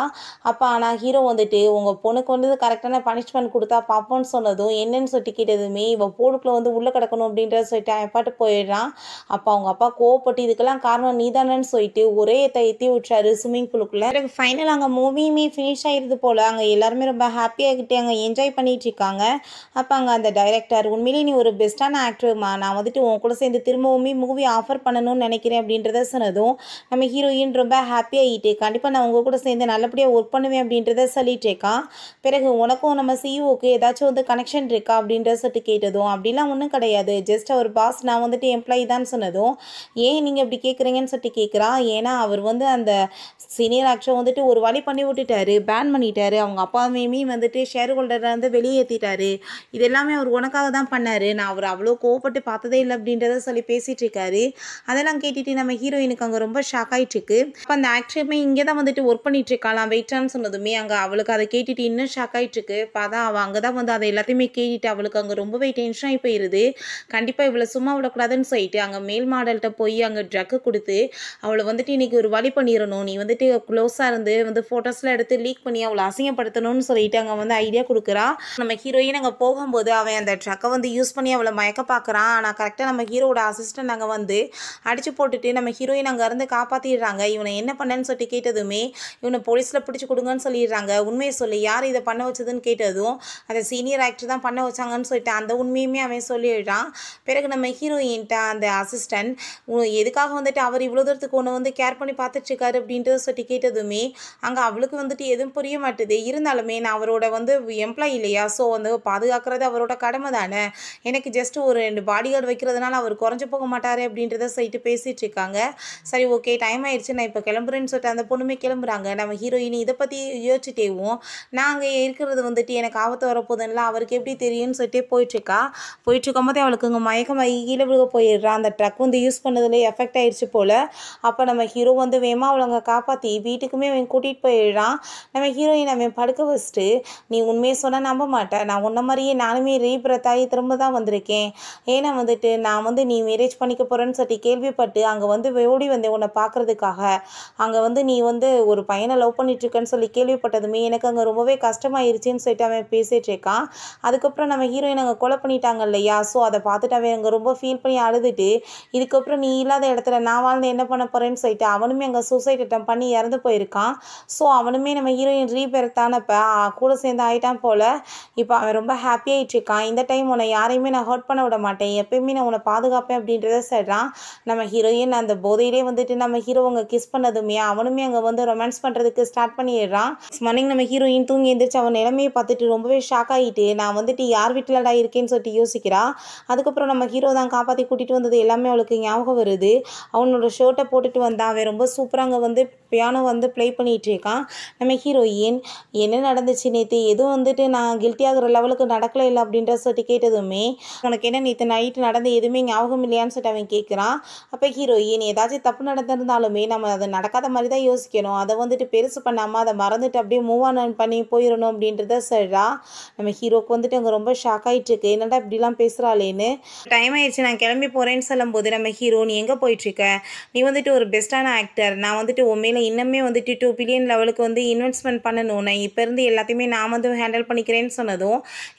அப்போ ஆனால் ஹீரோ வந்துட்டு உங்கள் பொண்ணுக்கு வந்து கரெக்டான பனிஷ்மெண்ட் கொடுத்தா பார்ப்போம்னு சொன்னதும் என்னன்னு சொல்லிட்டு கேட்டதுமே இவள் போடுக்குள்ளே வந்து உள்ளே கிடக்கணும் அப்படின்றத சொல்லிட்டு என் பாட்டு போயிடுறான் அப்போ அவங்க அப்பா கோவப்பட்டு இதுக்கெல்லாம் காரணம் நீ தானேன்னு சொல்லிட்டு ஒரே தயத்தி விட்டுறாரு ஸ்விம்மிங் பூலுக்குள்ள எனக்கு ஃபைனல் அங்கே மூவியுமே ஃபினிஷ் ஆகிடுது போல் அங்கே எல்லாருமே ரொம்ப ஹாப்பியாகிட்டு அங்கே என்ஜாய் பண்ணிகிட்டு இருக்காங்க அப்போ அங்கே அந்த டைரக்டர் உண்மையிலேயே நீ ஒரு பெஸ்ட்டான ஆக்டர்மா நான் வந்துட்டு உன் கூட சேர்ந்து திரும்பவுமே மூவி ஆஃபர் பண்ணணும்னு நினைக்கிறேன் அப்படின்றத சொன்னதும் நம்ம ஹீரோயின் ரொம்ப ஹாப்பியாகிட்டு கண்டிப்பாக நான் உங்கள் கூட சேர்ந்து நல்லபடியாக ஒர்க் பண்ணுவேன் அப்படின்றத சொல்லிட்டு இருக்கான் பிறகு உனக்கும் நம்ம சிஇஓக்கு e ஏதாச்சும் வந்து கனெக்ஷன் இருக்கா அப்படின்றத சொல்லிட்டு கேட்டதும் அப்படிலாம் ஒன்றும் கிடையாது ஜஸ்ட் அவர் பாஸ் நான் வந்துட்டு எம்ப்ளாயி தான் சொன்னதும் ஏன் நீங்கள் இப்படி கேட்குறீங்கன்னு சொல்லிட்டு கேட்குறா ஏன்னா அவர் வந்து அந்த சீனியர் ஆக்டர் வந்துட்டு ஒரு வழி பண்ணி விட்டுட்டாரு பேன் பண்ணிட்டாரு அவங்க அம்மையுமே வந்துட்டு ஷேர் ஹோல்டரை வந்து வெளியேற்றிட்டாரு இது எல்லாமே அவர் உனக்காக தான் பண்ணார் நான் அவர் அவ்வளோ கோவப்பட்டு பார்த்ததே இல்லை அப்படின்றத சொல்லி பேசிகிட்டு இருக்காரு அதெல்லாம் கேட்டுட்டு நம்ம ஹீரோயினுக்கு அங்கே ரொம்ப ஷாக் ஆகிட்டுருக்கு அப்போ அந்த ஆக்டருமே இங்கே தான் வந்துட்டு ஒர்க் பண்ணிகிட்டு இருக்காளாம் வெயிட்டான்னு சொன்னதுமே அங்கே அவளுக்கு அதை கேட்டுட்டு இன்னும் ஷாக் ஆகிட்டுருக்கு இப்போ அதான் அவள் அங்கே தான் வந்து அதை எல்லாத்தையுமே கேட்டுட்டு அவளுக்கு அங்கே ரொம்பவே டென்ஷன் ஆகி போயிடுது கண்டிப்பாக இவ்வளோ சும்மா விடக்கூடாதுன்னு சொல்லிட்டு அங்கே மேல் மாடல்கிட்ட போய் அங்கே ட்ரக்கு கொடுத்து அவளை வந்துட்டு இன்றைக்கி ஒரு வழி பண்ணிடணும் நீ வந்துட்டு க்ளோஸாக இருந்து வந்து ஃபோட்டோஸ்லாம் எடுத்து லீக் பண்ணி அவளை அசிங்கப்படுத்தணும்னு சொல்லிட்டு அங்கே வந்து ஐடியா கொடுக்குறா நம்ம ஹீரோயின் அங்கே போகும்போது அவன் அந்த ட்ரக்கை வந்து யூஸ் பண்ணி அவளை மயக்க பார்க்குறான் ஆனால் கரெக்டாக நம்ம ஹீரோட அசிஸ்டன்ட் அங்கே வந்து அடித்து போட்டுட்டு நம்ம ஹீரோயின் அங்கேருந்து காப்பாற்றிடுறாங்க இவனை என்ன பண்ணேன்னு சொல்லிட்டு கேட்டதுமே இவனை போலீஸில் பிடிச்சி கொடுங்கன்னு சொல்லிடுறாங்க உண்மையை சொல்லி யார் இதை பண்ண வச்சதுன்னு கேட்டதும் அதை சீனியர் ஆக்டர் தான் பண்ண வச்சாங்கன்னு சொல்லிட்டு அந்த உண்மையுமே அவன் சொல்லிடுறான் பிறகு நம்ம ஹீரோயின்ட்ட அந்த அசிஸ்டன்ட் எதுக்காக வந்துட்டு அவர் இவ்வளோ தூரத்துக்கு ஒன்று வந்து கேர் பண்ணி பார்த்துட்ருக்காரு அப்படின்றது சொல்லி கேட்டதுமே அங்கே அவளுக்கு வந்துட்டு எதுவும் புரிய மாட்டேது இருந்தாலுமே நான் அவரோட வந்து எம்ப்ளாயி இல்லையா ஸோ வந்து பாதுகாக்கிறது அவரோட கடமை தானே எனக்கு ஜஸ்ட் ஒரு ரெண்டு பாடி கார்டு வைக்கிறதுனால அவர் குறைஞ்சு போக மாட்டார் அப்படின்றத சொல்லிட்டு பேசிகிட்டு இருக்காங்க சரி ஓகே டைம் ஆயிடுச்சு நான் இப்போ கிளம்புறேன்னு சொல்லிட்டு அந்த பொண்ணுமே கிளம்புறாங்க நம்ம ஹீரோயினி இதை பற்றி யோசிச்சுட்டேவும் நான் அங்கே இருக்கிறது வந்துட்டு எனக்கு ஆபத்து வரப்போதுன்னா அவருக்கு எப்படி தெரியும்னு சொல்லிட்டு போயிட்டுருக்கா போயிட்டுருக்கும் போதே அவளுக்கு இங்கே மயக்கமாக கீழே விழுக போயிடுறா அந்த ட்ரக் வந்து யூஸ் பண்ண பண்ணதுலேயே எஃபெக்ட் ஆயிடுச்சு போல் அப்போ நம்ம ஹீரோ வந்து வேமா அவளை காப்பாற்றி வீட்டுக்குமே அவன் கூட்டிகிட்டு போயிடுறான் நம்ம ஹீரோயின் அவன் படுக்க வச்சுட்டு நீ உண்மையை சொன்னால் நம்ப மாட்டேன் நான் உன்ன மாதிரியே நானுமே ரீபிரத் ஆகி திரும்ப தான் வந்திருக்கேன் ஏன்னா வந்துட்டு நான் வந்து நீ மேரேஜ் பண்ணிக்க போகிறேன்னு சொல்லி கேள்விப்பட்டு அங்கே வந்து ஓடி வந்தேன் உன்னை பார்க்குறதுக்காக அங்கே வந்து நீ வந்து ஒரு பையனை லவ் பண்ணிட்டுருக்கேன்னு சொல்லி கேள்விப்பட்டதுமே எனக்கு அங்கே ரொம்பவே கஷ்டமாயிருச்சுன்னு சொல்லிட்டு அவன் பேசிகிட்டு இருக்கான் அதுக்கப்புறம் நம்ம ஹீரோயின் அங்கே கொலை பண்ணிட்டாங்க இல்லையா ஸோ அதை பார்த்துட்டு அவன் அங்கே ரொம்ப ஃபீல் பண்ணி அழுதுட்டு இதுக்கப்புறம் நீ நீ இல்லாத இடத்துல நான் வாழ்ந்து என்ன பண்ண போகிறேன்னு சொல்லிட்டு அவனுமே அங்கே சூசைட் அட்டம் பண்ணி இறந்து போயிருக்கான் ஸோ அவனுமே நம்ம ஹீரோயின் ரீபெர்த் ஆனப்போ கூட சேர்ந்து ஆகிட்டான் போல் இப்போ அவன் ரொம்ப ஹாப்பியாகிட்டு இருக்கான் இந்த டைம் உன்னை யாரையுமே நான் ஹர்ட் பண்ண விட மாட்டேன் எப்பயுமே நான் உன்னை பாதுகாப்பேன் அப்படின்றத சொல்கிறான் நம்ம ஹீரோயின் அந்த போதையிலே வந்துட்டு நம்ம ஹீரோவங்க கிஸ் பண்ணதுமே அவனுமே அங்கே வந்து ரொமான்ஸ் பண்ணுறதுக்கு ஸ்டார்ட் பண்ணிடுறான் மார்னிங் நம்ம ஹீரோயின் தூங்கி எழுந்திரிச்சு அவன் நிலைமையை பார்த்துட்டு ரொம்பவே ஷாக் ஆகிட்டு நான் வந்துட்டு யார் வீட்டில் இருக்கேன்னு சொல்லிட்டு யோசிக்கிறான் அதுக்கப்புறம் நம்ம ஹீரோ தான் காப்பாற்றி கூட்டிகிட்டு வந்தது எல்லாமே அவளுக்கு ஞாபகம் ஞாபகம் வருது அவனோட ஷர்ட்டை போட்டுட்டு வந்தான் அவன் ரொம்ப சூப்பராக அங்கே வந்து பியானோ வந்து ப்ளே பண்ணிகிட்டு இருக்கான் நம்ம ஹீரோயின் என்ன நடந்துச்சு நேற்று எதுவும் வந்துட்டு நான் கில்ட்டி ஆகிற லெவலுக்கு நடக்கலை இல்லை அப்படின்ற சொல்லிட்டு கேட்டதுமே உனக்கு என்ன நேற்று நைட்டு நடந்து எதுவுமே ஞாபகம் இல்லையான்னு சொல்லிட்டு அவன் கேட்குறான் அப்போ ஹீரோயின் ஏதாச்சும் தப்பு நடந்திருந்தாலுமே நம்ம அதை நடக்காத மாதிரி தான் யோசிக்கணும் அதை வந்துட்டு பெருசு பண்ணாமல் அதை மறந்துட்டு அப்படியே மூவ் ஆன் பண்ணி போயிடணும் அப்படின்றத சொல்கிறா நம்ம ஹீரோக்கு வந்துட்டு அங்கே ரொம்ப ஷாக் ஆகிட்டு இருக்கு என்னடா இப்படிலாம் பேசுகிறாளேன்னு டைம் ஆயிடுச்சு நான் கிளம்பி போகிறேன்னு சொல்லும்போது நம்ம ஹீரோ ஹீரோ நீ எங்கே போயிட்டுருக்க நீ வந்துட்டு ஒரு பெஸ்ட்டான ஆக்டர் நான் வந்துட்டு உண்மையில் இன்னுமே வந்துட்டு டூ பில்லியன் லெவலுக்கு வந்து இன்வெஸ்ட்மெண்ட் பண்ணணும் நான் இப்போ இருந்து எல்லாத்தையுமே நான் வந்து ஹேண்டில் பண்ணிக்கிறேன்னு சொன்னதும்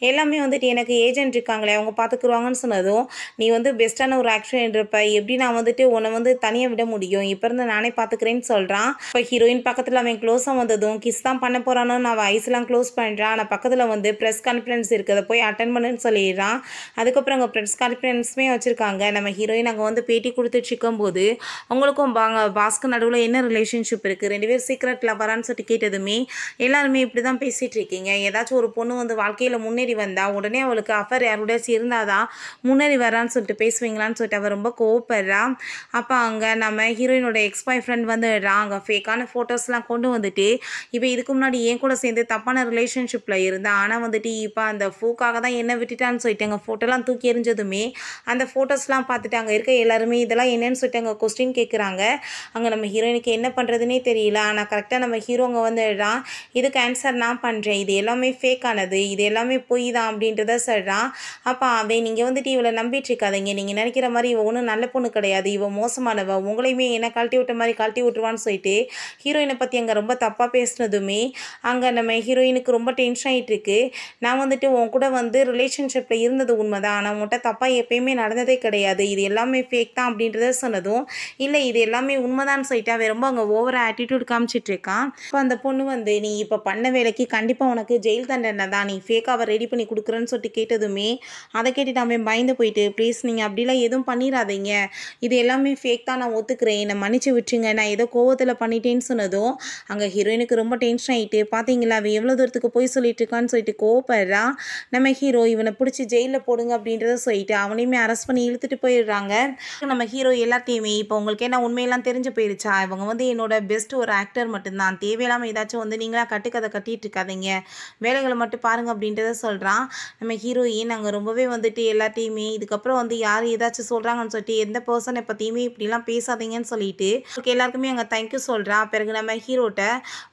எல்லாமே வந்துட்டு எனக்கு ஏஜென்ட் இருக்காங்களே அவங்க பார்த்துக்குருவாங்கன்னு சொன்னதும் நீ வந்து பெஸ்ட்டான ஒரு ஆக்டர் இருப்ப எப்படி நான் வந்துட்டு உன்னை வந்து தனியாக விட முடியும் இப்போ இருந்து நானே பார்த்துக்கிறேன்னு சொல்கிறான் இப்போ ஹீரோயின் பக்கத்தில் அவன் க்ளோஸாக வந்ததும் கிஸ் தான் பண்ண போகிறானோ நான் ஐஸ்லாம் க்ளோஸ் பண்ணுறான் ஆனால் பக்கத்தில் வந்து ப்ரெஸ் கான்ஃபரன்ஸ் இருக்கிறத போய் அட்டன் பண்ணுன்னு சொல்லிடுறான் அதுக்கப்புறம் அங்கே ப்ரெஸ் கான்ஃபரன்ஸுமே வச்சுருக்காங்க நம்ம ஹீரோயின் அங்கே வந்து பேட்டி பேட்டி கொடுத்துட்டு இருக்கும்போது அவங்களுக்கும் பாஸ்க்கு நடுவில் என்ன ரிலேஷன்ஷிப் இருக்குது ரெண்டு பேர் சீக்ரெட் லவரான்னு சொல்லிட்டு கேட்டதுமே எல்லாருமே இப்படி தான் பேசிகிட்டு இருக்கீங்க ஏதாச்சும் ஒரு பொண்ணு வந்து வாழ்க்கையில் முன்னேறி வந்தால் உடனே அவளுக்கு அஃபர் யாரோட இருந்தால் தான் முன்னேறி வரான்னு சொல்லிட்டு பேசுவீங்களான்னு சொல்லிட்டு அவள் ரொம்ப கோவப்படுறா அப்போ அங்கே நம்ம ஹீரோயினோட எக்ஸ் பாய் ஃப்ரெண்ட் வந்துடுறான் அங்கே ஃபேக்கான ஃபோட்டோஸ்லாம் கொண்டு வந்துட்டு இப்போ இதுக்கு முன்னாடி ஏன் கூட சேர்ந்து தப்பான ரிலேஷன்ஷிப்பில் இருந்தா ஆனால் வந்துட்டு இப்போ அந்த ஃபோக்காக தான் என்ன விட்டுட்டான்னு சொல்லிட்டு அங்கே ஃபோட்டோலாம் தூக்கி எறிஞ்சதுமே அந்த ஃபோட்டோஸ்லாம் பார்த்துட்டு அங்கே இருக்க எல்லாருமே இதெல்லாம் என்னன்னு சொல்லிட்டு அங்கே கொஸ்டின் கேட்குறாங்க அங்கே நம்ம ஹீரோயினுக்கு என்ன பண்ணுறதுனே தெரியல ஆனால் கரெக்டாக நம்ம ஹீரோங்க வந்துடுறான் இதுக்கு ஆன்சர் நான் பண்ணுறேன் இது எல்லாமே ஃபேக்கானது இது எல்லாமே பொய் தான் அப்படின்றத சொல்கிறான் அப்போ அவை நீங்கள் வந்துட்டு இவளை நம்பிட்டு இருக்காதீங்க நீங்கள் நினைக்கிற மாதிரி இவள் ஒன்றும் நல்ல பொண்ணு கிடையாது இவள் மோசமானவ உங்களையுமே என்ன கழட்டி விட்ட மாதிரி கழட்டி விட்டுருவான்னு சொல்லிட்டு ஹீரோயினை பற்றி அங்கே ரொம்ப தப்பாக பேசினதுமே அங்கே நம்ம ஹீரோயினுக்கு ரொம்ப டென்ஷன் ஆகிட்டு இருக்கு நான் வந்துட்டு உன் கூட வந்து ரிலேஷன்ஷிப்பில் இருந்தது உண்மைதான் ஆனால் உங்கள்கிட்ட தப்பாக எப்பயுமே நடந்ததே கிடையாது இது எல்லாமே ஃபேக் தான் அப்படின்றத சொன்னதும் இல்லை இது எல்லாமே உண்மைதான் சொல்லிட்டு அவன் ரொம்ப அங்கே ஓவர ஆட்டிடியூட் இருக்கான் இப்போ அந்த பொண்ணு வந்து நீ இப்போ பண்ண வேலைக்கு கண்டிப்பாக உனக்கு ஜெயில் தண்டனை தான் நீ ஃபேக்காக அவள் ரெடி பண்ணி கொடுக்குறேன்னு சொல்லிட்டு கேட்டதுமே அதை கேட்டுட்டு அவன் பயந்து போயிட்டு ப்ளீஸ் நீங்கள் அப்படிலாம் எதுவும் பண்ணிடாதீங்க இது எல்லாமே ஃபேக் தான் நான் ஒத்துக்கிறேன் என்னை மன்னிச்சு விட்டுருங்க நான் ஏதோ கோவத்தில் பண்ணிட்டேன்னு சொன்னதும் அங்கே ஹீரோயினுக்கு ரொம்ப டென்ஷன் ஆகிட்டு பார்த்தீங்களா அவன் எவ்வளோ தூரத்துக்கு போய் சொல்லிட்டு இருக்கான்னு சொல்லிட்டு கோவப்படுறான் நம்ம ஹீரோ இவனை பிடிச்சி ஜெயிலில் போடுங்க அப்படின்றத சொல்லிட்டு அவனையுமே அரெஸ்ட் பண்ணி இழுத்துட்டு போயிடுறாங்க நம்ம நம்ம ஹீரோ எல்லாத்தையுமே இப்போ உங்களுக்கு என்ன உண்மையெல்லாம் தெரிஞ்சு போயிடுச்சா இவங்க வந்து என்னோட பெஸ்ட் ஒரு ஆக்டர் மட்டும்தான் தேவையில்லாமல் ஏதாச்சும் வந்து நீங்களாக கட்டுக்கதை கட்டிகிட்டு இருக்காதீங்க வேலைகளை மட்டும் பாருங்கள் அப்படின்றத சொல்கிறான் நம்ம ஹீரோயின் நாங்கள் ரொம்பவே வந்துட்டு எல்லாத்தையுமே இதுக்கப்புறம் வந்து யார் ஏதாச்சும் சொல்கிறாங்கன்னு சொல்லிட்டு எந்த பர்சனை பற்றியுமே இப்படிலாம் பேசாதீங்கன்னு சொல்லிட்டு உங்களுக்கு எல்லாருக்குமே அங்கே தேங்க்யூ சொல்கிறான் பிறகு நம்ம ஹீரோட்ட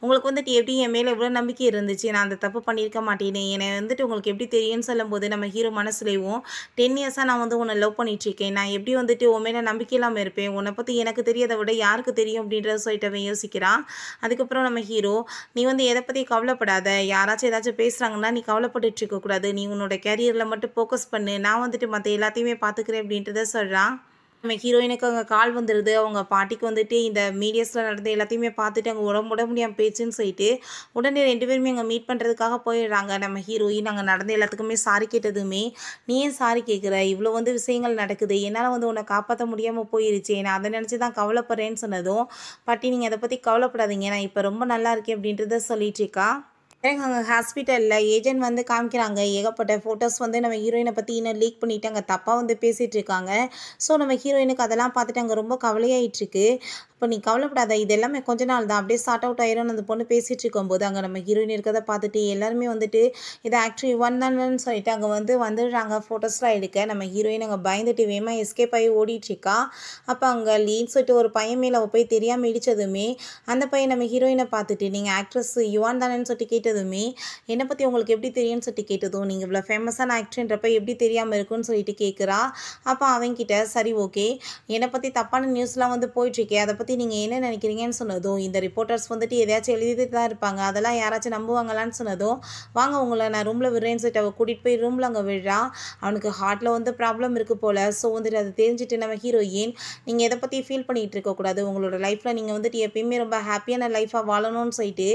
உங்களுக்கு வந்துட்டு எப்படி என் மேலே எவ்வளோ நம்பிக்கை இருந்துச்சு நான் அந்த தப்பு பண்ணியிருக்க மாட்டேனே என்னை வந்துட்டு உங்களுக்கு எப்படி தெரியும்னு சொல்லும்போது நம்ம ஹீரோ மனசுலேயும் டென் இயர்ஸாக நான் வந்து உன்னை லவ் இருக்கேன் நான் எப்படி வந்துட்டு உன் மேலே நம்பிக்கை இல்லாமல் இருப்பேன் உன்னை பற்றி எனக்கு தெரியாத விட யாருக்கு தெரியும் அப்படின்றத சொல்லிட்டு அவன் யோசிக்கிறான் அதுக்கப்புறம் நம்ம ஹீரோ நீ வந்து எதை பற்றி கவலைப்படாத யாராச்சும் ஏதாச்சும் பேசுகிறாங்கன்னா நீ கவலைப்பட்டுட்டு இருக்கக்கூடாது நீ உன்னோட கேரியரில் மட்டும் ஃபோக்கஸ் பண்ணு நான் வந்துட்டு மற்ற எல்லாத்தையுமே பார்த்துக்கிறேன் அப்படின்றத சொல்கிறான் நம்ம ஹீரோயினுக்கு அவங்க கால் வந்துடுது அவங்க பாட்டிக்கு வந்துட்டு இந்த மீடியாஸில் நடந்த எல்லாத்தையுமே பார்த்துட்டு அங்கே உடம்பு உட முடியாமல் பேச்சுன்னு சொல்லிட்டு உடனே ரெண்டு பேருமே அங்கே மீட் பண்ணுறதுக்காக போயிடுறாங்க நம்ம ஹீரோயின் நாங்கள் நடந்த எல்லாத்துக்குமே சாரி கேட்டதுமே நீ ஏன் சாரி கேட்குற இவ்வளோ வந்து விஷயங்கள் நடக்குது என்னால் வந்து உன்னை காப்பாற்ற முடியாமல் போயிருச்சு நான் அதை நினச்சி தான் கவலைப்படுறேன்னு சொன்னதும் பாட்டி நீங்கள் அதை பற்றி கவலைப்படாதீங்க நான் இப்போ ரொம்ப நல்லா இருக்கேன் அப்படின்றத சொல்லிட்டுருக்கா எனக்கு அங்கே ஹாஸ்பிட்டலில் ஏஜென்ட் வந்து காமிக்கிறாங்க ஏகப்பட்ட ஃபோட்டோஸ் வந்து நம்ம ஹீரோயினை பற்றி இன்னும் லீக் பண்ணிவிட்டு அங்கே தப்பாக வந்து பேசிகிட்டு இருக்காங்க ஸோ நம்ம ஹீரோயினுக்கு அதெல்லாம் பார்த்துட்டு அங்கே ரொம்ப கவலையாயிட்டுருக்கு இப்போ நீ கவலைப்படாத இது எல்லாமே கொஞ்ச நாள் தான் அப்படியே சார்ட் அவுட் ஆயிரும் அந்த பொண்ணு பேசிகிட்டு இருக்கும்போது அங்கே நம்ம ஹீரோயின் இருக்கிறத பார்த்துட்டு எல்லாருமே வந்துட்டு இது ஆக்சுவலி ஒன் தானேன்னு சொல்லிட்டு அங்கே வந்து வந்துடுறாங்க ஃபோட்டோஸ்லாம் எடுக்க நம்ம ஹீரோயின் அங்கே பயந்துட்டு வேமா எஸ்கேப் ஆகி ஓடிட்டுருக்கா அப்போ அங்கே லீன் சொல்லிட்டு ஒரு பையன் மேலே போய் தெரியாமல் இடித்ததுமே அந்த பையன் நம்ம ஹீரோயினை பார்த்துட்டு நீங்கள் ஆக்ட்ரஸ் யுவான் தானேன்னு சொல்லிட்டு கேட்டதுமே என்னை பற்றி உங்களுக்கு எப்படி தெரியும்னு சொல்லிட்டு கேட்டதும் நீங்கள் இவ்வளோ ஃபேமஸான ஆக்டர்ன்றப்ப எப்படி தெரியாமல் இருக்குன்னு சொல்லிட்டு கேட்குறா அப்போ கிட்ட சரி ஓகே என்னை பற்றி தப்பான நியூஸ்லாம் வந்து போயிட்டுருக்கே அதை பற்றி பற்றி நீங்கள் என்ன நினைக்கிறீங்கன்னு சொன்னதும் இந்த ரிப்போர்ட்டர்ஸ் வந்துட்டு எதையாச்சும் எழுதிட்டு தான் இருப்பாங்க அதெல்லாம் யாராச்சும் நம்புவாங்களான்னு சொன்னதும் வாங்க உங்களை நான் ரூமில் விடுறேன்னு சொல்லிட்டு அவள் கூட்டிகிட்டு போய் ரூமில் அங்கே விடுறான் அவனுக்கு ஹார்ட்டில் வந்து ப்ராப்ளம் இருக்குது போல் ஸோ வந்துட்டு அதை தெரிஞ்சுட்டு நம்ம ஹீரோயின் நீங்கள் எதை பற்றி ஃபீல் பண்ணிகிட்டு இருக்கக்கூடாது உங்களோட லைஃப்பில் நீங்கள் வந்துட்டு எப்பயுமே ரொம்ப ஹாப்பியான லைஃபாக வாழணும்னு சொல்லிட்டு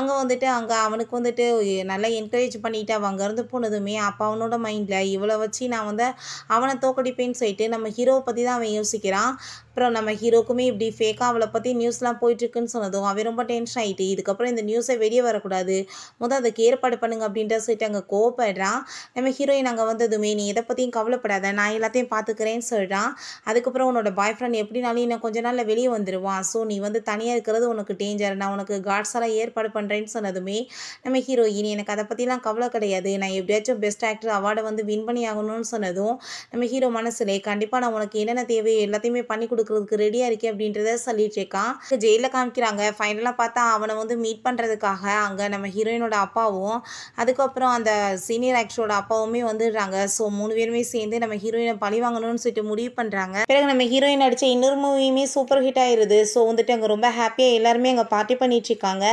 அங்கே வந்துட்டு அங்கே அவனுக்கு வந்துட்டு நல்லா என்கரேஜ் பண்ணிவிட்டு அவன் அங்கேருந்து போனதுமே அப்போ அவனோட மைண்டில் இவ்வளோ வச்சு நான் வந்து அவனை தோக்கடிப்பேன்னு சொல்லிட்டு நம்ம ஹீரோவை பற்றி தான் அவன் யோசிக்கிறான் அப்புறம் நம்ம ஹீரோக்குமே இப்படி ஃபேக் அனாமிகா அவளை பற்றி நியூஸ்லாம் போயிட்டுருக்குன்னு சொன்னதும் அவன் ரொம்ப டென்ஷன் ஆகிட்டு இதுக்கப்புறம் இந்த நியூஸை வெளியே வரக்கூடாது முதல் அதுக்கு ஏற்பாடு பண்ணுங்க அப்படின்ற சொல்லிட்டு அங்கே கோவப்படுறான் நம்ம ஹீரோயின் அங்கே வந்ததுமே நீ எதை பற்றியும் கவலைப்படாத நான் எல்லாத்தையும் பார்த்துக்கிறேன்னு சொல்கிறான் அதுக்கப்புறம் உன்னோட பாய் ஃப்ரெண்ட் எப்படினாலும் இன்னும் கொஞ்ச நாளில் வெளியே வந்துடுவான் ஸோ நீ வந்து தனியாக இருக்கிறது உனக்கு டேஞ்சர் நான் உனக்கு காட்ஸெல்லாம் ஏற்பாடு பண்ணுறேன்னு சொன்னதுமே நம்ம ஹீரோயின் எனக்கு அதை பற்றிலாம் கவலை கிடையாது நான் எப்படியாச்சும் பெஸ்ட் ஆக்டர் அவார்டை வந்து வின் பண்ணி ஆகணும்னு சொன்னதும் நம்ம ஹீரோ மனசுலே கண்டிப்பாக நான் உனக்கு என்னென்ன தேவை எல்லாத்தையுமே பண்ணி கொடுக்குறதுக்கு ரெடியாக இருக்கேன் அப்படின்றத சொல்லிட்டு இருக்கான் ஜெயிலில் காமிக்கிறாங்க ஃபைனலாக பார்த்தா அவனை வந்து மீட் பண்ணுறதுக்காக அங்கே நம்ம ஹீரோயினோட அப்பாவும் அதுக்கப்புறம் அந்த சீனியர் ஆக்டரோட அப்பாவுமே வந்துடுறாங்க ஸோ மூணு பேருமே சேர்ந்து நம்ம ஹீரோயினை பழி வாங்கணும்னு சொல்லிட்டு முடிவு பண்ணுறாங்க பிறகு நம்ம ஹீரோயின் அடித்த இன்னொரு மூவியுமே சூப்பர் ஹிட் ஆயிருது ஸோ வந்துட்டு அங்கே ரொம்ப ஹாப்பியாக எல்லாருமே அங்கே பார்ட்டி பண்ணிட்டு இருக்காங்க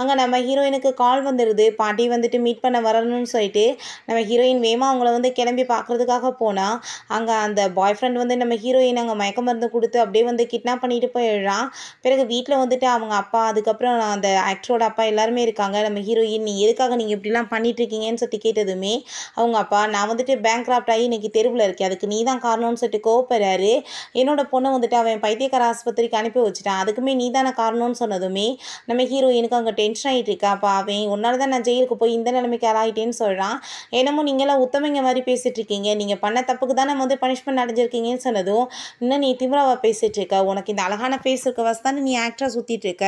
அங்கே நம்ம ஹீரோயினுக்கு கால் வந்துடுது பாட்டி வந்துட்டு மீட் பண்ண வரணும்னு சொல்லிட்டு நம்ம ஹீரோயின் வேமா அவங்கள வந்து கிளம்பி பார்க்கறதுக்காக போனால் அங்கே அந்த பாய் ஃப்ரெண்ட் வந்து நம்ம ஹீரோயின் அங்கே மயக்க மருந்து கொடுத்து அப்படியே வந்து கிட்னாப் பண்ணிட்டு போய் போயிடுறான் பிறகு வீட்டில் வந்துட்டு அவங்க அப்பா அதுக்கப்புறம் அந்த ஆக்டரோட அப்பா எல்லாருமே இருக்காங்க நம்ம ஹீரோயின் நீ எதுக்காக நீங்கள் இப்படிலாம் பண்ணிட்டுருக்கீங்கன்னு சொல்லி கேட்டதுமே அவங்க அப்பா நான் வந்துட்டு பேங்க் கிராஃப்ட் ஆகி இன்றைக்கி தெருவில் இருக்கேன் அதுக்கு நீ தான் காரணம்னு சொல்லிட்டு கோவப்படுறாரு என்னோட பொண்ணை வந்துட்டு அவன் பைத்தியக்கார ஆஸ்பத்திரிக்கு அனுப்பி வச்சுட்டான் அதுக்குமே நீ தானே காரணம்னு சொன்னதுமே நம்ம ஹீரோயினுக்கு அங்கே டென்ஷன் ஆகிட்டு இருக்கா அப்பா அவன் உன்னால தான் நான் ஜெயிலுக்கு போய் இந்த நிலைமைக்கு ஆளாகிட்டேன்னு சொல்கிறான் என்னமோ நீங்களாம் உத்தமங்க மாதிரி பேசிகிட்டு இருக்கீங்க நீங்கள் பண்ண தப்புக்கு தான் நம்ம வந்து பனிஷ்மெண்ட் அடைஞ்சிருக்கீங்கன்னு சொன்னதும் இன்னும் நீ திமுறாவாக பேசிகிட்டு இருக்க உனக்கு இந்த அழகான ஃபேஸ் இருக்க தானே நீ ஆக்டராக சுற்றிட்டு இருக்க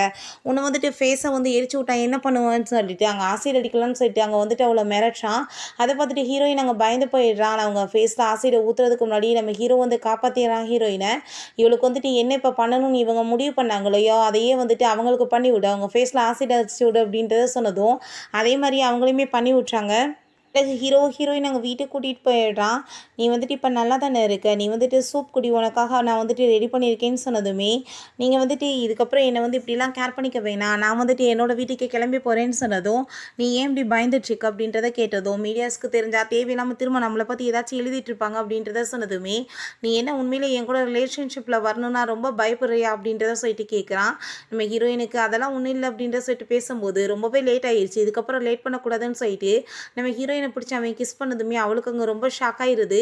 உன்னை வந்துட்டு ஃபேஸை வந்து எரிச்சு விட்டா என்ன பண்ணுவேன்னு சொல்லிட்டு அங்கே ஆசிட் அடிக்கலாம்னு சொல்லிட்டு அங்கே வந்துட்டு அவ்வளோ மிரட்டான் அதை பார்த்துட்டு ஹீரோயின் அங்கே பயந்து போயிடுறான் அவங்க ஃபேஸில் ஆசிடை ஊற்றுறதுக்கு முன்னாடி நம்ம ஹீரோ வந்து காப்பாற்றிடுறான் ஹீரோயினை இவளுக்கு வந்துட்டு என்ன இப்போ பண்ணணும்னு இவங்க முடிவு பண்ணாங்களையோ அதையே வந்துட்டு அவங்களுக்கு பண்ணி விடு அவங்க ஃபேஸில் ஆசிட் அடிச்சு விடு அப்படின்றத சொன்னதும் அதே மாதிரி அவங்களையுமே பண்ணி விட்றாங்க ஹீரோ ஹீரோயின் அங்கே வீட்டுக்கு கூட்டிகிட்டு போயிடுறான் நீ வந்துட்டு இப்போ நல்லா தானே இருக்க நீ வந்துட்டு சூப் குடி உனக்காக நான் வந்துட்டு ரெடி பண்ணியிருக்கேன்னு சொன்னதுமே நீங்கள் வந்துட்டு இதுக்கப்புறம் என்னை வந்து இப்படிலாம் கேர் பண்ணிக்க வேணாம் நான் வந்துட்டு என்னோடய வீட்டுக்கு கிளம்பி போகிறேன்னு சொன்னதும் நீ ஏன் இப்படி பயந்துட்டுருக்கு அப்படின்றத கேட்டதும் மீடியாஸ்க்கு தெரிஞ்சால் தேவையில்லாமல் திரும்ப நம்மளை பற்றி ஏதாச்சும் எழுதிட்டு இருப்பாங்க அப்படின்றத சொன்னதுமே நீ என்ன உண்மையில் என் கூட ரிலேஷன்ஷிப்பில் வரணும்னா ரொம்ப பயப்படுறியா அப்படின்றத சொல்லிட்டு கேட்குறான் நம்ம ஹீரோயினுக்கு அதெல்லாம் ஒன்றும் இல்லை அப்படின்ற சொல்லிட்டு பேசும்போது ரொம்பவே லேட் ஆயிடுச்சு இதுக்கப்புறம் லேட் பண்ணக்கூடாதுன்னு சொல்லிட்டு நம்ம ஹீரோயினை ஏஜென்ட்டை பிடிச்சி அவன் கிஸ் பண்ணதுமே அவளுக்கு அங்கே ரொம்ப ஷாக் ஆயிடுது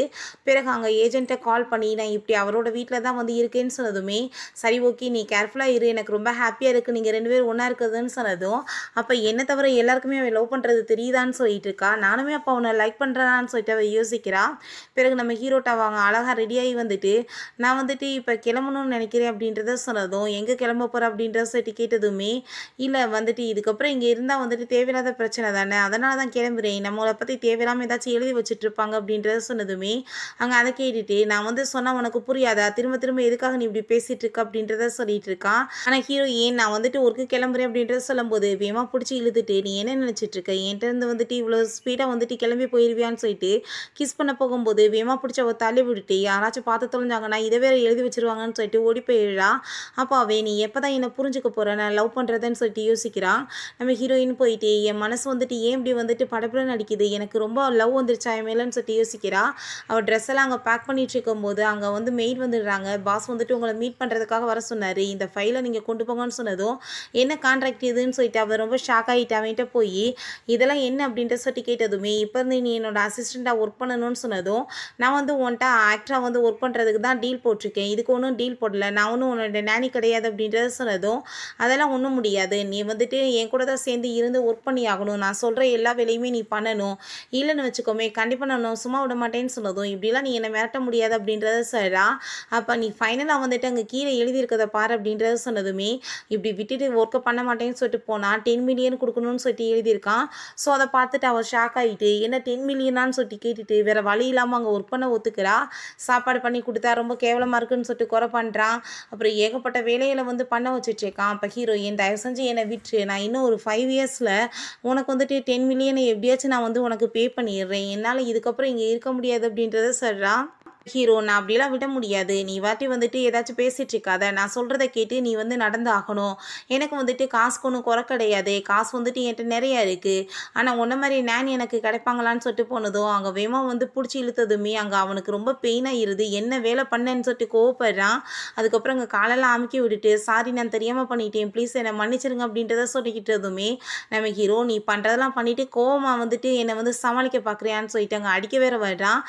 பிறகு அங்கே ஏஜென்ட்டை கால் பண்ணி நான் இப்படி அவரோட வீட்டில் தான் வந்து இருக்கேன்னு சொன்னதுமே சரி ஓகே நீ கேர்ஃபுல்லாக இரு எனக்கு ரொம்ப ஹாப்பியாக இருக்குது நீங்கள் ரெண்டு பேரும் ஒன்றா இருக்குதுன்னு சொன்னதும் அப்போ என்ன தவிர எல்லாருக்குமே அவன் லவ் பண்ணுறது தெரியுதான்னு சொல்லிட்டு இருக்கா நானுமே அப்போ அவனை லைக் பண்ணுறான்னு சொல்லிட்டு அவள் யோசிக்கிறா பிறகு நம்ம ஹீரோட்டா வாங்க அழகாக ரெடியாகி வந்துட்டு நான் வந்துட்டு இப்போ கிளம்பணும்னு நினைக்கிறேன் அப்படின்றத சொன்னதும் எங்கே கிளம்ப போகிற அப்படின்றத சொல்லிட்டு கேட்டதுமே இல்லை வந்துட்டு இதுக்கப்புறம் இங்கே இருந்தால் வந்துட்டு தேவையில்லாத பிரச்சனை தானே அதனால தான் கிளம்புறேன் நம்மளை பற்றி தேவையில்லாமல் ஏதாச்சும் எழுதி இருப்பாங்க அப்படின்றத சொன்னதுமே அங்கே அதை கேட்டுட்டு நான் வந்து சொன்னால் உனக்கு புரியாதா திரும்ப திரும்ப எதுக்காக நீ இப்படி பேசிகிட்டு இருக்க அப்படின்றத சொல்லிட்டு இருக்கான் ஆனால் ஹீரோ ஏன் நான் வந்துட்டு ஒர்க்கு கிளம்புறேன் அப்படின்றத சொல்லும்போது வேகமாக பிடிச்சி இழுத்துட்டு நீ என்ன நினச்சிட்டு இருக்க என்கிட்டருந்து வந்துட்டு இவ்வளோ ஸ்பீடாக வந்துட்டு கிளம்பி போயிருவியான்னு சொல்லிட்டு கிஸ் பண்ண போகும்போது வேமா பிடிச்ச அவள் தள்ளி விட்டுட்டு யாராச்சும் பார்த்து தொலைஞ்சாங்கன்னா இதை வேற எழுதி வச்சிருவாங்கன்னு சொல்லிட்டு ஓடி போயிடுறா அப்போ அவே நீ எப்போ தான் என்னை புரிஞ்சுக்க போகிற நான் லவ் பண்ணுறதுன்னு சொல்லிட்டு யோசிக்கிறான் நம்ம ஹீரோயின் போயிட்டு என் மனசு வந்துட்டு ஏன் இப்படி வந்துட்டு படப்பில் நடிக்குது எனக்கு ரொம்ப லவ் வந்துருச்சா என் மேலேன்னு சொல்லிட்டு யோசிக்கிறா அவள் ட்ரெஸ் எல்லாம் அங்கே பேக் பண்ணிட்டு இருக்கும்போது அங்கே வந்து மெயிட் வந்துடுறாங்க பாஸ் வந்துட்டு உங்களை மீட் பண்ணுறதுக்காக வர சொன்னார் இந்த ஃபைலை நீங்கள் கொண்டு போங்கன்னு சொன்னதும் என்ன கான்ட்ராக்ட் இதுன்னு சொல்லிட்டு அவள் ரொம்ப ஷாக் ஆகிட்டு அவன்கிட்ட போய் இதெல்லாம் என்ன அப்படின்ற சொல்லி கேட்டதுமே இப்போ இருந்து நீ என்னோட அசிஸ்டண்ட்டாக ஒர்க் பண்ணணும்னு சொன்னதும் நான் வந்து உன்ட்டா ஆக்டராக வந்து ஒர்க் பண்ணுறதுக்கு தான் டீல் போட்டிருக்கேன் இதுக்கு ஒன்றும் டீல் போடல நான் ஒன்றும் உன்னோட நேனி கிடையாது அப்படின்றத சொன்னதும் அதெல்லாம் ஒன்றும் முடியாது நீ வந்துட்டு என் கூட தான் சேர்ந்து இருந்து ஒர்க் பண்ணி ஆகணும் நான் சொல்கிற எல்லா வேலையுமே நீ பண்ணணும் இல்லைன்னு வச்சுக்கோமே கண்டிப்பாக நான் சும்மா விட மாட்டேன்னு சொன்னதும் இப்படிலாம் நீ என்னை மிரட்ட முடியாது அப்படின்றத சொல்கிறா அப்போ நீ ஃபைனலாக வந்துட்டு அங்கே கீழே எழுதியிருக்கிறத பாரு அப்படின்றத சொன்னதுமே இப்படி விட்டுட்டு ஒர்க்கை பண்ண மாட்டேன்னு சொல்லிட்டு போனால் டென் மில்லியன் கொடுக்கணும்னு சொல்லிட்டு எழுதியிருக்கான் ஸோ அதை பார்த்துட்டு அவள் ஷாக் ஆகிட்டு என்ன டென் மில்லியனான்னு சொல்லிட்டு கேட்டுட்டு வேறு வழி இல்லாமல் அங்கே ஒர்க் பண்ண ஒத்துக்கிறா சாப்பாடு பண்ணி கொடுத்தா ரொம்ப கேவலமாக இருக்குன்னு சொல்லிட்டு குறை பண்ணுறான் அப்புறம் ஏகப்பட்ட வேலையில் வந்து பண்ண வச்சுட்ருக்கான் அப்போ ஹீரோயின் தயவு செஞ்சு என்னை விட்டு நான் இன்னும் ஒரு ஃபைவ் இயர்ஸில் உனக்கு வந்துட்டு டென் மில்லியனை எப்படியாச்சும் நான் வந்து உனக்கு உனக்கு பே பண்ணிடுறேன் என்னால் இதுக்கப்புறம் இங்கே இருக்க முடியாது அப்படின்றத சொல்கிறான் ஹீரோ நான் அப்படிலாம் விட முடியாது நீ வாட்டி வந்துட்டு ஏதாச்சும் பேசிட்டு இருக்காத நான் சொல்கிறத கேட்டு நீ வந்து நடந்து ஆகணும் எனக்கு வந்துட்டு காசு ஒன்றும் குறை கிடையாது காசு வந்துட்டு என்கிட்ட நிறையா இருக்குது ஆனால் உன்ன மாதிரி நான் எனக்கு கிடைப்பாங்களான்னு சொல்லிட்டு போனதும் அங்கே வேமா வந்து பிடிச்சி இழுத்ததுமே அங்கே அவனுக்கு ரொம்ப பெயினாக இருது என்ன வேலை பண்ணேன்னு சொல்லிட்டு கோவப்படுறான் அதுக்கப்புறம் அங்கே காலெல்லாம் அமுக்கி விட்டுட்டு சாரி நான் தெரியாமல் பண்ணிட்டேன் ப்ளீஸ் என்னை மன்னிச்சிருங்க அப்படின்றத சொல்லிக்கிட்டதுமே நம்ம ஹீரோ நீ பண்ணுறதெல்லாம் பண்ணிவிட்டு கோவமாக வந்துட்டு என்னை வந்து சமாளிக்க பார்க்குறியான்னு சொல்லிட்டு அங்கே அடிக்க வேற வர்றான்